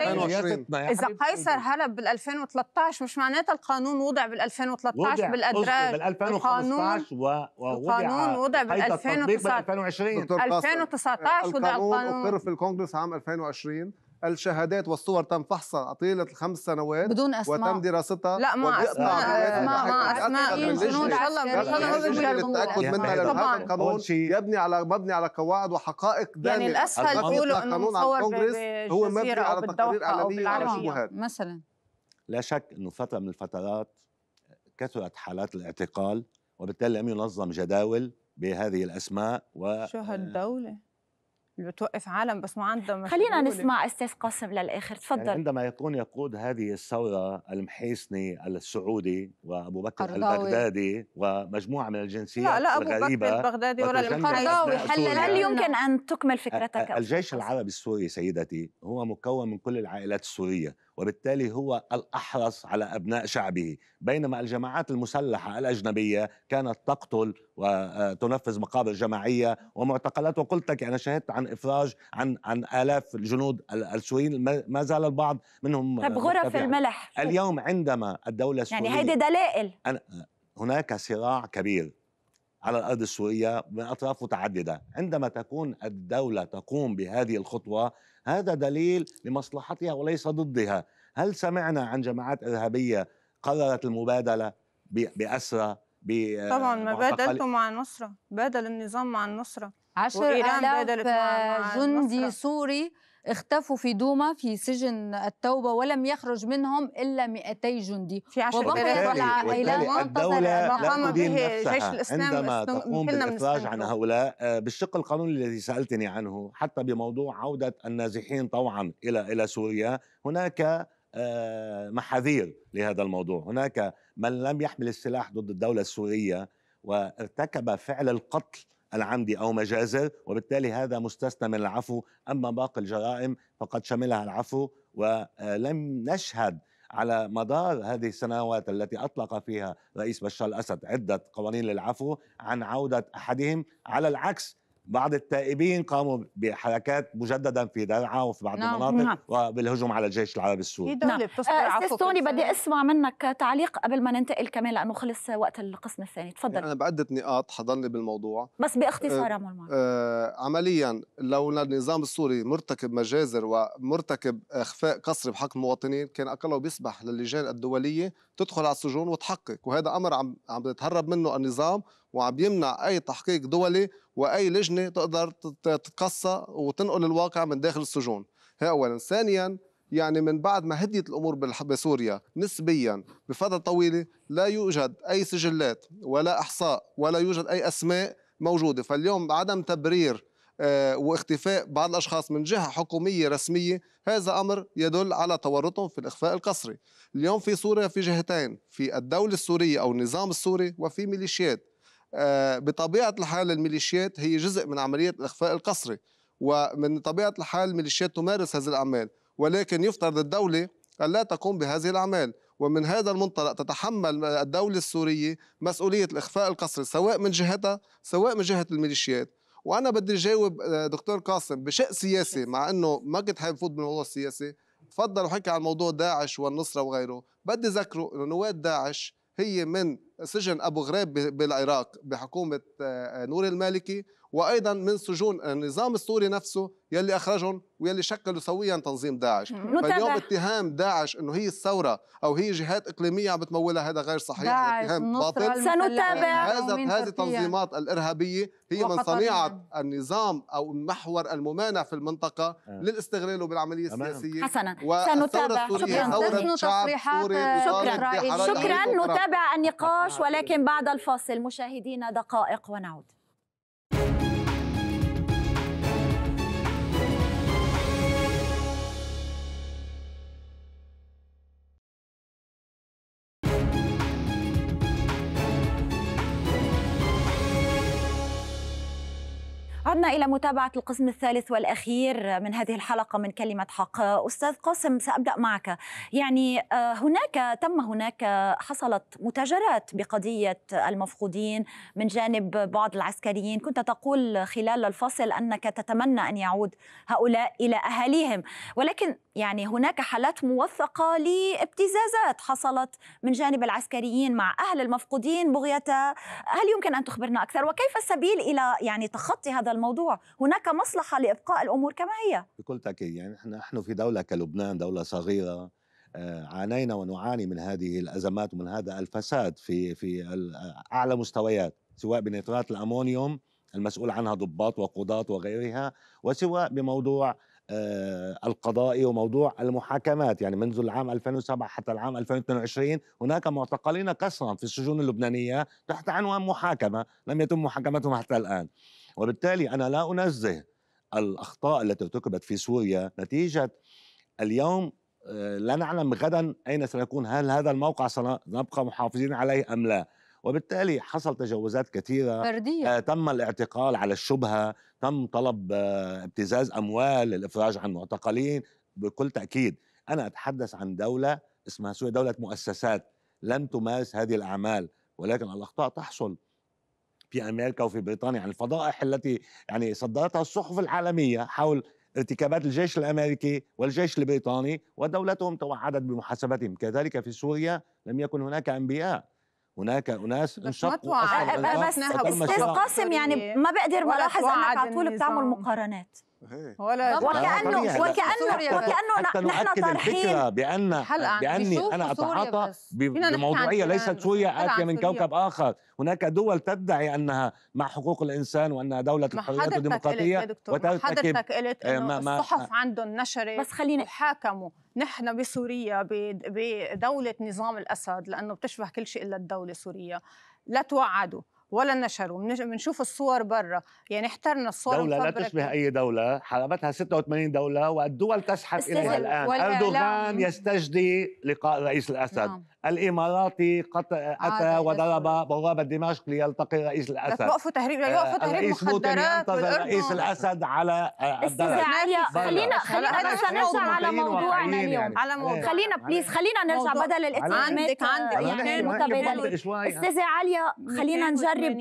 يعني. مش إذا قيصر هرب بال 2013 مش معناتها القانون وضع بال 2013 بالأدراج بال 2015 ووضع القانون وضع بال 2019 2019 2019 وده القانون اقر في الكونغرس عام 2020 الشهادات والصور تم فحصها طيلة الخمس سنوات بدون اسماء وتم دراستها لا مع اسماء اسماء مع اسماء جنود التاكد منها يعني طبعا القانون يبني على مبني على قواعد وحقائق دائمة يعني الاسهل تقولوا انه مصور الكونغرس هو مبني على تقارير اعلاميه على شبهات مثلا لا شك انه فتره من الفترات كثرت حالات الاعتقال وبالتالي لم ينظم جداول بهذه الاسماء و شو هالدوله اللي بتوقف عالم بس ما عندها مشغولة. خلينا نسمع استاذ قاسم للاخر تفضل يعني عندما يكون يقود هذه الثوره المحيسني السعودي وابو بكر البغدادي ومجموعه من الجنسيات لا لا ابو بكر البغدادي ولا القرضاوي هل يمكن ان تكمل فكرتك الجيش العربي السوري سيدتي هو مكون من كل العائلات السوريه وبالتالي هو الأحرص على أبناء شعبه بينما الجماعات المسلحة الأجنبية كانت تقتل وتنفذ آه، مقابر جماعية ومعتقلات وقلت لك أنا شهدت عن إفراج عن عن آلاف الجنود السوريين ما زال البعض منهم آه، طب غرف الملح اليوم عندما الدولة يعني السورية يعني هيدي دلائل آه، هناك صراع كبير على الارض السوريه من اطراف متعدده، عندما تكون الدوله تقوم بهذه الخطوه هذا دليل لمصلحتها وليس ضدها هل سمعنا عن جماعات إرهابية قررت المبادلة بأسرى طبعا ما بادلتم مع النصرة بادل النظام مع النصرة عشر ألاف جندي سوري اختفوا في دوما في سجن التوبة ولم يخرج منهم إلا 200 جندي في عشر والعائلات الدولة لا تدين نفسها عندما تقوم بالإخراج عن هؤلاء آه، بالشق القانوني الذي سألتني عنه حتى بموضوع عودة النازحين طوعا إلى إلى سوريا هناك آه، محاذير لهذا الموضوع هناك من لم يحمل السلاح ضد الدولة السورية وارتكب فعل القتل العمدي أو مجازر وبالتالي هذا مستثنى من العفو أما باقي الجرائم فقد شملها العفو ولم نشهد على مدار هذه السنوات التي اطلق فيها رئيس بشار الاسد عده قوانين للعفو عن عوده احدهم على العكس بعض التائبين قاموا بحركات مجددا في درعا وفي بعض نعم. المناطق نعم. وبالهجوم على الجيش العربي السوري نعم. استاذ آه، توني بدي اسمع منك تعليق قبل ما ننتقل كمان لانه خلص وقت القسم الثاني تفضل يعني انا بعده نقاط حضرني بالموضوع بس باختصار أه أه عمليا لولا النظام السوري مرتكب مجازر ومرتكب اخفاء قصري بحق المواطنين كان اقله بيسمح للجان الدوليه تدخل على السجون وتحقق وهذا امر عم عم بيتهرب منه النظام وعم يمنع اي تحقيق دولي واي لجنه تقدر تتقصى وتنقل الواقع من داخل السجون هي اولا ثانيا يعني من بعد ما هديت الامور بسوريا نسبيا بفتره طويله لا يوجد اي سجلات ولا احصاء ولا يوجد اي اسماء موجوده فاليوم عدم تبرير آه، واختفاء بعض الأشخاص من جهة حكومية رسمية هذا أمر يدل على تورطهم في الإخفاء القسري اليوم في سوريا في جهتين في الدولة السورية أو النظام السوري وفي ميليشيات آه، بطبيعة الحال الميليشيات هي جزء من عملية الإخفاء القسري ومن طبيعة الحال الميليشيات تمارس هذه الأعمال ولكن يفترض الدولة ألا لا تقوم بهذه الأعمال ومن هذا المنطلق تتحمل الدولة السورية مسؤولية الإخفاء القسري سواء من جهتها سواء من جهة الميليشيات وانا بدي جاوب آه، دكتور قاسم بشق سياسي مع انه ما كنت حابب فوت بالموضوع السياسي تفضل وحكي عن موضوع داعش والنصره وغيره بدي ذكره انه نواه داعش هي من سجن ابو غريب بالعراق بحكومه آه، نور المالكي وايضا من سجون النظام السوري نفسه يلي اخرجهم ويلي شكلوا سويا تنظيم داعش فاليوم اتهام داعش انه هي الثوره او هي جهات اقليميه عم بتمولها هذا غير صحيح اتهام باطل سنتابع هذا هذه التنظيمات الارهابيه هي من صنيعه النظام او محور الممانع في المنطقه أه. للاستغلال بالعمليه السياسيه حسنا سنتابع شكرا تصريحات شكرا شكرا نتابع النقاش ولكن بعد الفاصل مشاهدينا دقائق ونعود عدنا إلى متابعة القسم الثالث والأخير من هذه الحلقة من كلمة حق أستاذ قاسم سأبدأ معك يعني آه، هناك تم هناك حصلت متاجرات بقضية المفقودين من جانب بعض العسكريين كنت تقول خلال الفصل أنك تتمنى أن يعود هؤلاء إلى أهاليهم ولكن يعني هناك حالات موثقة لابتزازات حصلت من جانب العسكريين مع أهل المفقودين بغية هل يمكن أن تخبرنا أكثر وكيف السبيل إلى يعني تخطي هذا الموضوع هناك مصلحة لإبقاء الأمور كما هي بكل تأكيد يعني نحن في دولة كلبنان دولة صغيرة آه، عانينا ونعاني من هذه الأزمات ومن هذا الفساد في في أعلى مستويات سواء بنيترات الأمونيوم المسؤول عنها ضباط وقضاة وغيرها وسواء بموضوع آه، القضائي وموضوع المحاكمات يعني منذ العام 2007 حتى العام 2022 هناك معتقلين قسرا في السجون اللبنانية تحت عنوان محاكمة لم يتم محاكمتهم حتى الآن وبالتالي أنا لا أنزه الأخطاء التي ارتكبت في سوريا نتيجة اليوم آه، لا نعلم غدا أين سنكون هل هذا الموقع سنبقى محافظين عليه أم لا وبالتالي حصل تجاوزات كثيرة فردية آه تم الاعتقال على الشبهة تم طلب آه ابتزاز أموال الإفراج عن معتقلين بكل تأكيد أنا أتحدث عن دولة اسمها سوريا دولة مؤسسات لم تمارس هذه الأعمال ولكن الأخطاء تحصل في أمريكا وفي بريطانيا عن يعني الفضائح التي يعني صدرتها الصحف العالمية حول ارتكابات الجيش الامريكي والجيش البريطاني ودولتهم توعدت بمحاسبتهم، كذلك في سوريا لم يكن هناك انبياء، هناك اناس انشقوا أه، أه، بس, بس, بس, بس بس قاسم يعني ما بقدر ملاحظ انك على طول بتعمل مقارنات إيه. ولا وكانه وكانه وكانه نحن الفكره بان باني انا اتعاطى بموضوعيه ليست سوريا اتيه من كوكب اخر، هناك دول تدعي انها مع حقوق الانسان وانها دوله الحريات والديمقراطيه حضرتك قلت إيه، انه الصحف عندهم نشرت بس خليني حاكموا نحن بسوريا بدوله نظام الاسد لانه بتشبه كل شيء الا الدوله السوريه لا توعدوا ولا نشروا بنشوف الصور برا يعني احترنا الصور دولة لا تشبه أي دولة حاربتها 86 دولة والدول تسحب إليها الآن أردوغان يستجدي لقاء الرئيس الأسد نعم. الاماراتي قط... اتى وضرب بوابه دمشق ليلتقي رئيس الاسد يوقفوا تهريب يوقفوا تهريب مخدرات ينتظر رئيس الاسد على عبد خلينا خلينا نرجع على موضوعنا اليوم على موضوع خلينا بليز خلينا نرجع بدل الاتهامات عندك عندك يعني استاذه عاليه خلينا نجرب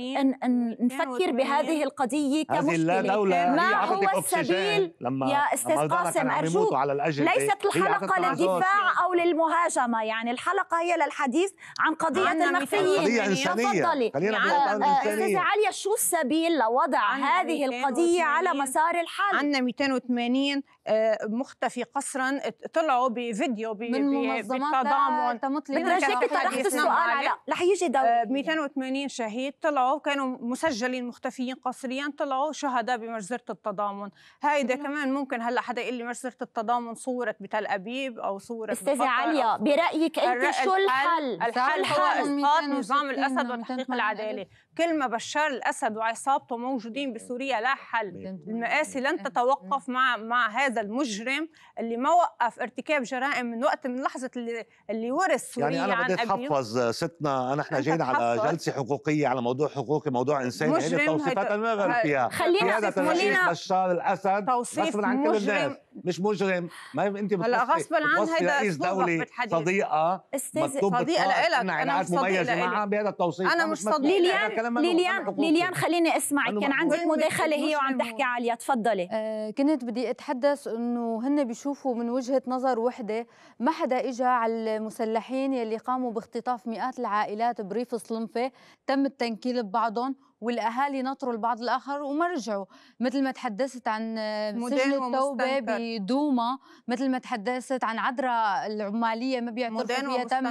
نفكر بهذه القضيه كمشكله ما هو السبيل يا استاذ قاسم ارجوك ليست الحلقه للدفاع او للمهاجمه يعني الحلقه شويه للحديث عن قضيه المخفيين قضيه يعني انسانيه تفضلي خلينا يعني آه، آه، استاذه عليا شو السبيل لوضع هذه القضيه على مسار الحل عندنا 280 آه، مختفي قسرا طلعوا بفيديو بالتضامن بدرجتك طرحت السؤال نعم. على رح يجي دور 280 شهيد طلعوا كانوا مسجلين مختفيين قسريا طلعوا شهداء بمجزره التضامن هيدا كمان ممكن هلا حدا يقول لي مجزره التضامن صورت بتل ابيب او صورت استاذه عليا برايك انت شو الحل الحل هو اسقاط نظام الاسد وتحقيق العداله كل ما بشار الاسد وعصابته موجودين بسوريا لا حل المآسي لن تتوقف مع مع هذا المجرم اللي ما وقف ارتكاب جرائم من وقت من لحظه اللي اللي ورث سوريا يعني انا بدي اتحفظ آه، ستنا نحن جايين على جلسه حقوقيه على موضوع حقوقي موضوع انساني مجرم التوصيفات انا ما بغير فيها خلينا خلينا بشار الاسد توصيف عن كل الناس مش مجرم ما انت هلا غصبا عن هذا رئيس دولي صديقه استاذ صديقه لك انا مش صديقه لك بهذا التوصيف انا مش صديقه لما ليليان ليليان خليني اسمعك كان عندك مداخله هي وعم تحكي عليا تفضلي آه كنت بدي اتحدث انه هن بيشوفوا من وجهه نظر وحده ما حدا اجى على المسلحين يلي قاموا باختطاف مئات العائلات بريف صلنفه تم التنكيل ببعضهم والاهالي نطروا البعض الاخر وما رجعوا مثل ما تحدثت عن آه، سجن التوبه بدوما مثل ما تحدثت عن عدرا العماليه ما بيعترفوا فيها تم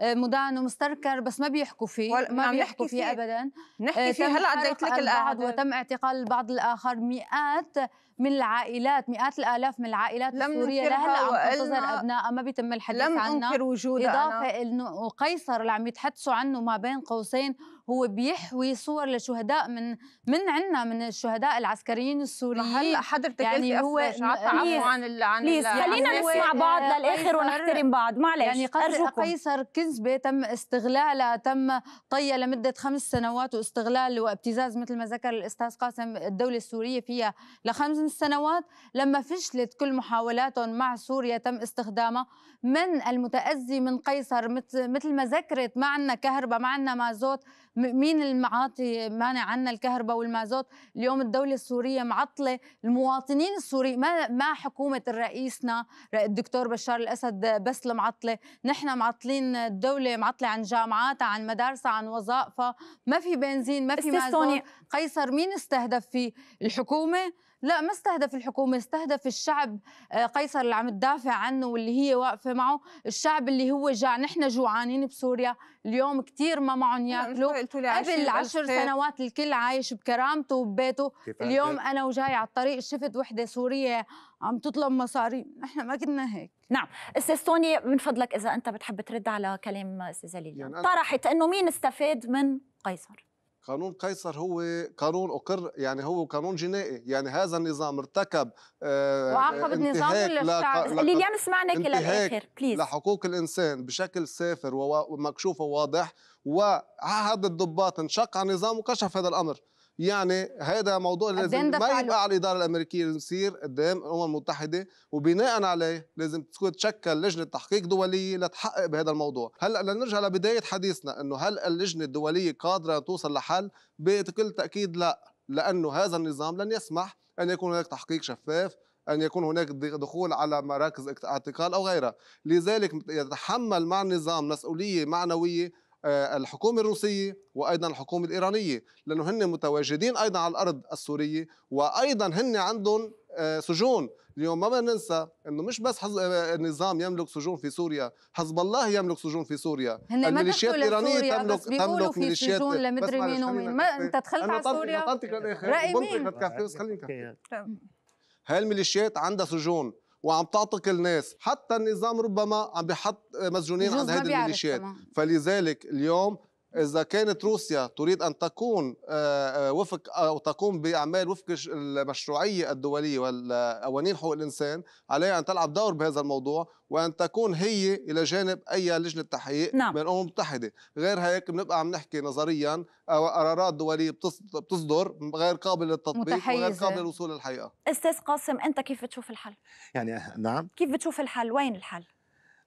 آه، مدان ومستركر بس ما بيحكوا فيه ما عم بيحكوا فيه, فيه ابدا نحكي آه، فيه هلا عديت لك البعض وتم اعتقال البعض الاخر مئات من العائلات مئات الالاف من العائلات لم السوريه لهلا عم تنتظر ابنائها ما بيتم الحديث لم عنها انكر وجودها اضافه نعم. انه قيصر اللي عم يتحدثوا عنه ما بين قوسين هو بيحوي صور لشهداء من من عنا من الشهداء العسكريين السوريين هلا حضرتك يعني هو عفوا عن الـ عن الـ خلينا نسمع بعض للاخر ونحترم بعض معلش يعني أرجوكم. قيصر كذبه تم استغلالها تم طيها لمده خمس سنوات واستغلال وابتزاز مثل ما ذكر الاستاذ قاسم الدوله السوريه فيها لخمس سنوات لما فشلت كل محاولاتهم مع سوريا تم استخدامها من المتأذي من قيصر مثل ما ذكرت ما عندنا كهرباء ما عندنا مازوت مين المعاطي مانع عنا الكهرباء والمازوت اليوم الدولة السورية معطلة المواطنين السوري ما ما حكومة رئيسنا الدكتور بشار الأسد بس المعطلة نحن معطلين الدولة معطلة عن جامعاتها عن مدارسها عن وظائفها ما في بنزين ما في مازوت قيصر مين استهدف فيه الحكومة لا ما استهدف الحكومة استهدف الشعب آه، قيصر اللي عم تدافع عنه واللي هي واقفة معه الشعب اللي هو جاع نحن جوعانين بسوريا اليوم كتير ما معهم ياكلوا قبل عشر سنوات الكل عايش بكرامته وببيته اليوم أنا وجاي على الطريق شفت وحدة سورية عم تطلب مصاري نحن ما كنا هيك نعم استاذ توني من فضلك اذا انت بتحب ترد على كلام استاذه ليليان يعني طرحت انه مين استفاد من قيصر قانون قيصر هو قانون اقر يعني هو قانون جنائي يعني هذا النظام ارتكب آه، وعاقب النظام اللي اليوم سمعنا للاخر بليز لحقوق الانسان بشكل سافر ومكشوف وواضح وعهد الضباط انشق عن النظام وكشف هذا الامر يعني هذا موضوع لازم ما يبقى على الاداره الامريكيه يصير قدام الامم المتحده وبناء عليه لازم تكون تشكل لجنه تحقيق دوليه لتحقق بهذا الموضوع هلا لنرجع لبدايه حديثنا انه هل اللجنه الدوليه قادره توصل لحل بكل تاكيد لا لانه هذا النظام لن يسمح ان يكون هناك تحقيق شفاف ان يكون هناك دخول على مراكز اعتقال او غيرها لذلك يتحمل مع النظام مسؤوليه معنويه آه، الحكومة الروسية وأيضا الحكومة الإيرانية لأنه هن متواجدين أيضا على الأرض السورية وأيضا هن عندهم آه، سجون اليوم ما بدنا ننسى انه مش بس حز... النظام آه، يملك سجون في سوريا حزب الله يملك سجون في سوريا الميليشيات الايرانيه تملك تملك ميليشيات سجون لمدري مين ومين ما انت دخلت على سوريا رأي مين خليني هاي الميليشيات عندها سجون وعم تعطق الناس حتى النظام ربما عم بحط مسجونين عند هذه الميليشيات فلذلك اليوم إذا كانت روسيا تريد أن تكون آه، آه، وفق أو تقوم بأعمال وفق المشروعية الدولية والقوانين حقوق الإنسان عليها أن تلعب دور بهذا الموضوع وأن تكون هي إلى جانب أي لجنة تحقيق نعم. من الأمم المتحدة غير هيك بنبقى عم نحكي نظريا أو آه، قرارات دولية بتصدر غير قابلة للتطبيق متحيزة. وغير قابلة للوصول للحقيقة أستاذ قاسم أنت كيف بتشوف الحل؟ يعني نعم كيف بتشوف الحل؟ وين الحل؟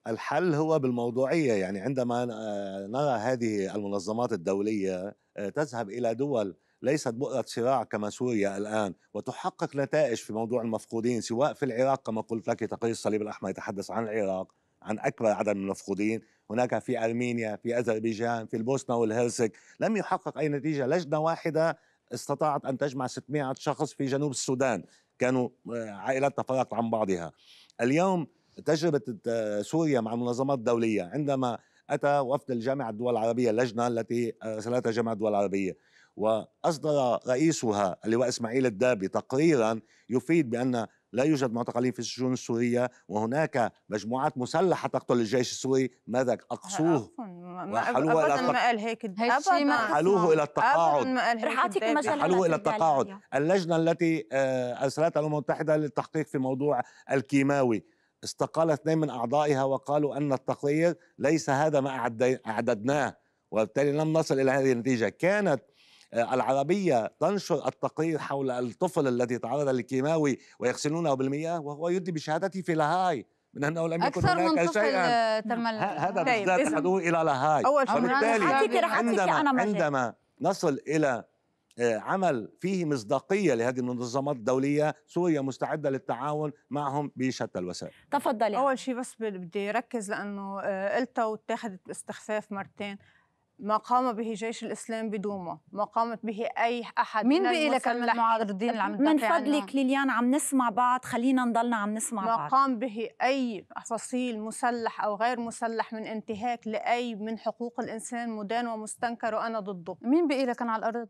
الحل هو بالموضوعية يعني عندما آه، نرى هذه المنظمات الدولية آه، تذهب إلى دول ليست بؤرة صراع كما سوريا الآن وتحقق نتائج في موضوع المفقودين سواء في العراق كما قلت لك تقرير الصليب الأحمر يتحدث عن العراق عن أكبر عدد من المفقودين هناك في أرمينيا في أذربيجان في البوسنة والهرسك لم يحقق أي نتيجة لجنة واحدة استطاعت أن تجمع 600 شخص في جنوب السودان كانوا آه، عائلات تفرقت عن بعضها اليوم تجربه سوريا مع منظمات دوليه عندما اتى وفد الجامعه الدول العربيه اللجنه التي ارسلتها جامعه الدول العربيه واصدر رئيسها اللواء اسماعيل الدابي تقريرا يفيد بان لا يوجد معتقلين في السجون السوريه وهناك مجموعات مسلحه تقتل الجيش السوري ماذا اقصوه وحلوه الى ما قال هيك حلوه الى التقاعد رح اعطيك مثلا حلوه الى التقاعد اللجنه التي آه، ارسلتها الامم المتحده للتحقيق في موضوع الكيماوي استقال اثنين من أعضائها وقالوا أن التقرير ليس هذا ما أعددناه وبالتالي لم نصل إلى هذه النتيجة كانت آه، العربية تنشر التقرير حول الطفل الذي تعرض للكيماوي ويغسلونه بالمياه وهو يدي بشهادته في لاهاي من انه لم يكن هناك شيئا تم هذا طيب، بالذات اخذوه الى لاهاي وبالتالي عندما عندما نصل الى آه، عمل فيه مصداقية لهذه المنظمات الدولية سوريا مستعدة للتعاون معهم بشتى الوسائل تفضلي أول شيء بس بدي ركز لأنه آه، قلتها واتخذت استخفاف مرتين ما قام به جيش الاسلام بدومه، ما قامت به اي احد مين بقي لك المعارضين اللي عم من فضلك ليليان عم نسمع بعض، خلينا نضلنا عم نسمع ما بعض ما قام به اي فصيل مسلح او غير مسلح من انتهاك لاي من حقوق الانسان مدان ومستنكر وانا ضده مين بقي لك على الارض؟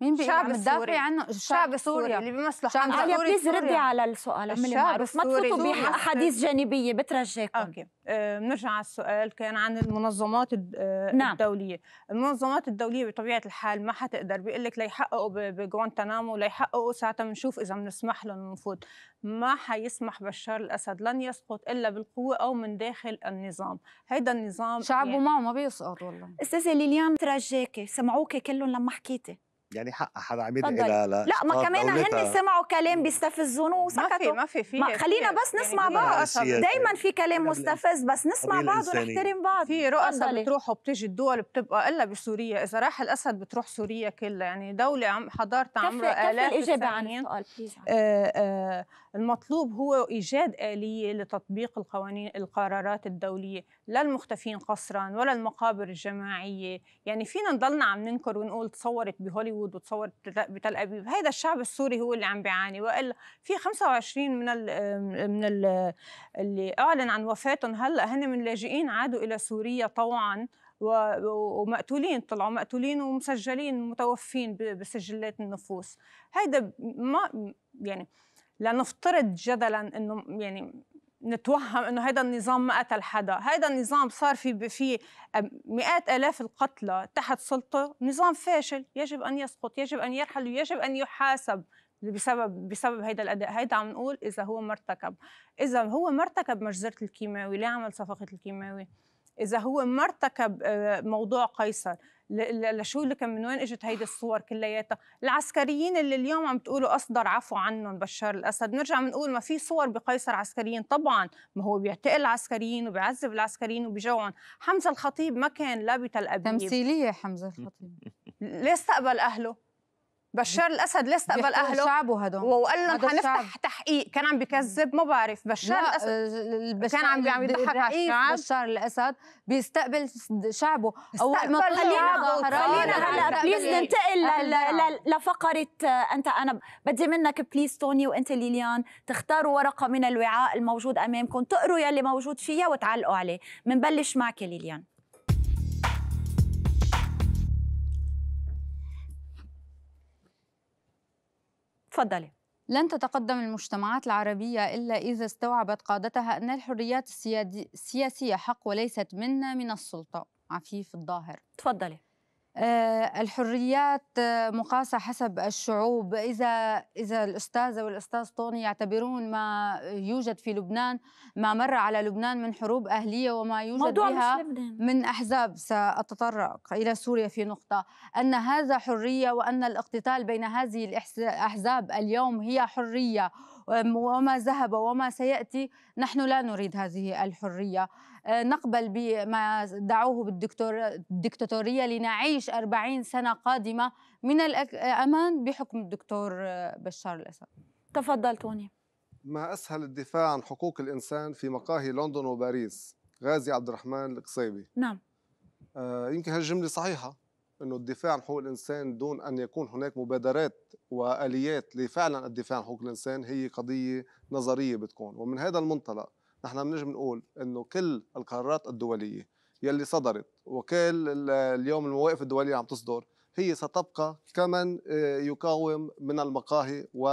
مين الشعب السوري عنه الشعب السوري اللي بيمثلوا الشعب السوري بليز ردي على السؤال اللي معروف ما تفوتوا باحاديث جانبيه بترجاكم اوكي آه، بنرجع على السؤال كان عن المنظمات آه، نعم. الدوليه المنظمات الدوليه بطبيعه الحال ما حتقدر بيقول لك ليحققوا بغوانتنامو ليحققوا ساعتها بنشوف اذا بنسمح لهم نفوت ما حيسمح بشار الاسد لن يسقط الا بالقوه او من داخل النظام هيدا النظام شعبه يعني... معه ما بيسقط والله استاذه ليليان ترجاكي سمعوكي كلهم لما حكيتي يعني حق حدا عم يدعي لا لا لا ما كمان هن سمعوا كلام بيستفزونه وسكتوا ما في ما في في ما خلينا بس يعني نسمع يعني بعض دائما في كلام مستفز بس نسمع بعض ونحترم بعض في رؤساء بتروح وبتيجي الدول بتبقى الا بسوريا اذا راح الاسد بتروح سوريا كلها يعني دوله عم حضارتها عمرها الاف كفي الاجابه عن السؤال المطلوب هو إيجاد آلية لتطبيق القوانين القرارات الدولية لا المختفين قصرا ولا المقابر الجماعية يعني فينا نضلنا عم ننكر ونقول تصورت بهوليوود وتصورت بتل أبيب هذا الشعب السوري هو اللي عم بيعاني وإلا في 25 من الـ من الـ اللي أعلن عن وفاتهم هلأ هن من لاجئين عادوا إلى سوريا طوعا ومقتولين طلعوا مقتولين ومسجلين متوفين بسجلات النفوس هيدا ما يعني لنفترض جدلا انه يعني نتوهم انه هذا النظام ما قتل حدا، هذا النظام صار في في مئات الاف القتلى تحت سلطه، نظام فاشل، يجب ان يسقط، يجب ان يرحل، ويجب ان يحاسب بسبب بسبب هيدا الاداء، هيدا عم نقول اذا هو ما ارتكب، اذا هو ما ارتكب مجزره الكيماوي، ليه عمل صفقه الكيماوي؟ اذا هو ما ارتكب آه، موضوع قيصر، لشو اللي كان من وين اجت هيدي الصور كلياتها العسكريين اللي اليوم عم تقولوا اصدر عفو عنهم بشار الاسد نرجع بنقول ما في صور بقيصر عسكريين طبعا ما هو بيعتقل العسكريين وبيعذب العسكريين وبيجوعهم حمزه الخطيب ما كان لا بتل ابيب تمثيليه حمزه الخطيب [LAUGHS] ليه استقبل اهله بشار الاسد ليه استقبل اهله شعبه هدول وقال لهم حنفتح تحقيق كان عم بكذب ما بعرف بشار الاسد آه، كان عم بيعمل تحقيق على الشعب بشار الاسد بيستقبل شعبه اول ما خلينا خلينا هلا بليز ننتقل لفقره آه، انت انا بدي منك بليز توني وانت ليليان تختاروا ورقه من الوعاء الموجود امامكم تقروا يلي موجود فيها وتعلقوا عليه بنبلش معك ليليان تفضلي لن تتقدم المجتمعات العربية إلا إذا استوعبت قادتها أن الحريات السياسية حق وليست منا من السلطة عفيف الظاهر تفضلي آه، الحريات آه، مقاسة حسب الشعوب إذا إذا الأستاذة والأستاذ طوني يعتبرون ما يوجد في لبنان ما مر على لبنان من حروب أهلية وما يوجد بها من أحزاب سأتطرق إلى سوريا في نقطة أن هذا حرية وأن الاقتتال بين هذه الأحزاب اليوم هي حرية وما ذهب وما سيأتي نحن لا نريد هذه الحرية آه، نقبل بما دعوه بالدكتور الدكتاتورية لنعيش 40 سنة قادمة من الأمان بحكم الدكتور آه، بشار الأسد تفضل توني ما أسهل الدفاع عن حقوق الإنسان في مقاهي لندن وباريس غازي عبد الرحمن القصيبي نعم آه يمكن هالجملة صحيحة انه الدفاع عن حقوق الانسان دون ان يكون هناك مبادرات واليات لفعلا الدفاع عن حقوق الانسان هي قضيه نظريه بتكون ومن هذا المنطلق نحن بنجم نقول انه كل القرارات الدوليه يلي صدرت وكل اليوم المواقف الدوليه عم تصدر هي ستبقى كمن آه، يقاوم من المقاهي ومن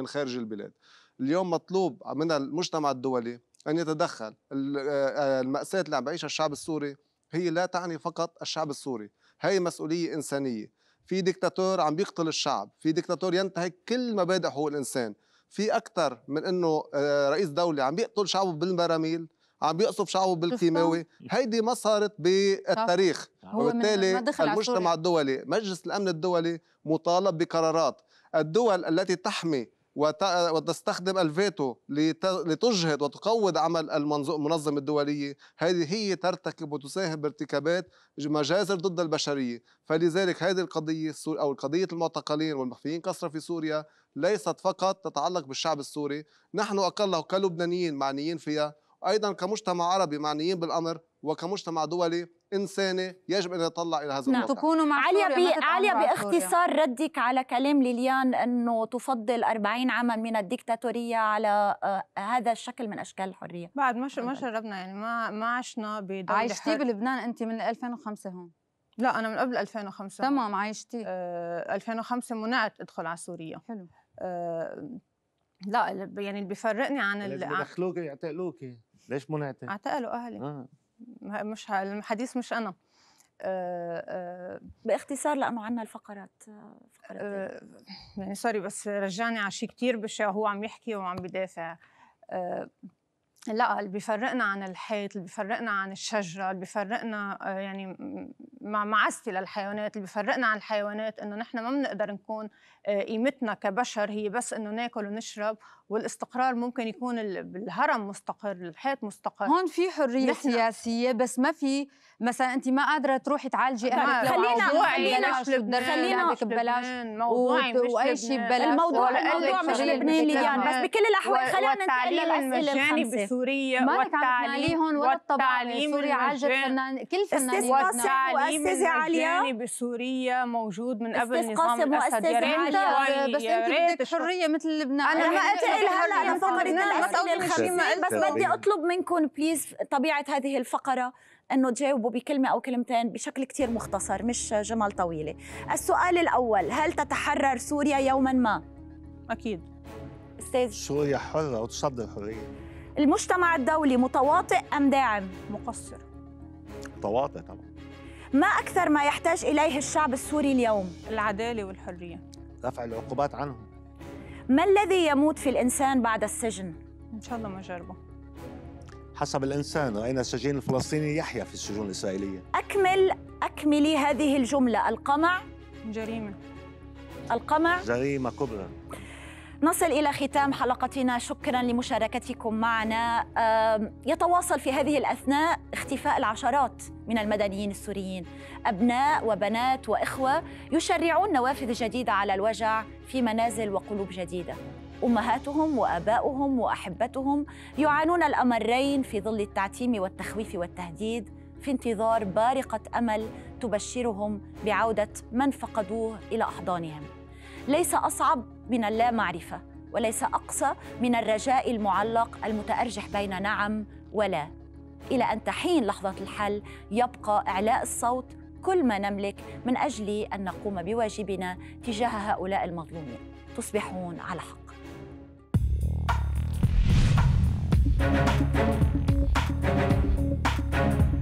آه، خارج البلاد اليوم مطلوب من المجتمع الدولي أن يتدخل آه، المأساة اللي عم بعيشها الشعب السوري هي لا تعني فقط الشعب السوري هي مسؤوليه انسانيه في دكتاتور عم بيقتل الشعب في دكتاتور ينتهك كل مبادئ حقوق الانسان في اكثر من انه آه، رئيس دوله عم بيقتل شعبه بالبراميل عم بيقصف شعبه بالكيماوي هيدي ما صارت بالتاريخ وبالتالي المجتمع الدولي مجلس الامن الدولي مطالب بقرارات الدول التي تحمي وتستخدم الفيتو لتجهد وتقوض عمل المنظمة الدولية هذه هي ترتكب وتساهم بارتكابات مجازر ضد البشرية فلذلك هذه القضية أو قضية المعتقلين والمخفيين كسرة في سوريا ليست فقط تتعلق بالشعب السوري نحن أقله كلبنانيين معنيين فيها أيضا كمجتمع عربي معنيين بالأمر وكمجتمع دولي انسانه يجب ان يتطلع الى هذا نعم. تكونوا مع عليا بي... عليا باختصار ردك على كلام ليليان انه تفضل 40 عاما من الديكتاتوريه على آه، هذا الشكل من اشكال الحريه بعد ما ما شربنا يعني ما ما عشنا بدوله عشتي بلبنان انت من 2005 هون لا انا من قبل 2005 تمام عايشتي آه 2005 منعت ادخل على سوريا حلو آه لا يعني اللي بيفرقني عن اللي دخلوك يعتقلوك ليش منعتي؟ اعتقلوا اهلي آه. مش الحديث مش انا باختصار لانه عندنا الفقرات فقرات يعني سوري بس رجعني على شيء كثير بشع هو عم يحكي وعم بدافع لا اللي بيفرقنا عن الحيط اللي بيفرقنا عن الشجرة اللي بيفرقنا يعني مع معزتي للحيوانات اللي بيفرقنا عن الحيوانات إنه نحن ما بنقدر نكون آه، قيمتنا كبشر هي بس انه ناكل ونشرب والاستقرار ممكن يكون بالهرم مستقر الحيط مستقر هون في حريه سياسيه بس ما في مثلا انت ما قادره تروحي تعالجي اهلك خلينا خلينا خلينا ببلاش موضوعي مش واي شيء ببلاش الموضوع الموضوع مش لبنان لبنان بس بكل الاحوال خلينا نتعلم الاسئله المجاني بسوريا والتعليم هون ولا الطبيعه سوريا عالجت فنان كل فنانين والتعليم المجاني بسوريا موجود من قبل نظام الاسد لا بس انت بدك حريه مثل لبنان انا ما يعني قلت لها لا انا فقره الاسئله بس بدي أيوه. اطلب منكم بليز طبيعه هذه الفقره انه تجاوبوا بكلمه او كلمتين بشكل كثير مختصر مش جمل طويله السؤال الاول هل تتحرر سوريا يوما ما اكيد استاذ سوريا حره وتصدر الحريه المجتمع الدولي متواطئ ام داعم مقصر متواطئ طبعا ما اكثر ما يحتاج اليه الشعب السوري اليوم العداله والحريه رفع العقوبات عنهم ما الذي يموت في الإنسان بعد السجن؟ إن شاء الله ما جربه حسب الإنسان رأينا السجين الفلسطيني يحيا في السجون الإسرائيلية أكمل أكملي هذه الجملة القمع جريمة القمع جريمة كبرى نصل إلى ختام حلقتنا شكرا لمشاركتكم معنا يتواصل في هذه الأثناء اختفاء العشرات من المدنيين السوريين أبناء وبنات وإخوة يشرعون نوافذ جديدة على الوجع في منازل وقلوب جديدة امهاتهم واباؤهم واحبتهم يعانون الامرين في ظل التعتيم والتخويف والتهديد في انتظار بارقه امل تبشرهم بعوده من فقدوه الى احضانهم ليس اصعب من اللامعرفة وليس أقصى من الرجاء المعلق المتأرجح بين نعم ولا إلى أن تحين لحظة الحل يبقى إعلاء الصوت كل ما نملك من أجل أن نقوم بواجبنا تجاه هؤلاء المظلومين تصبحون على حق thank you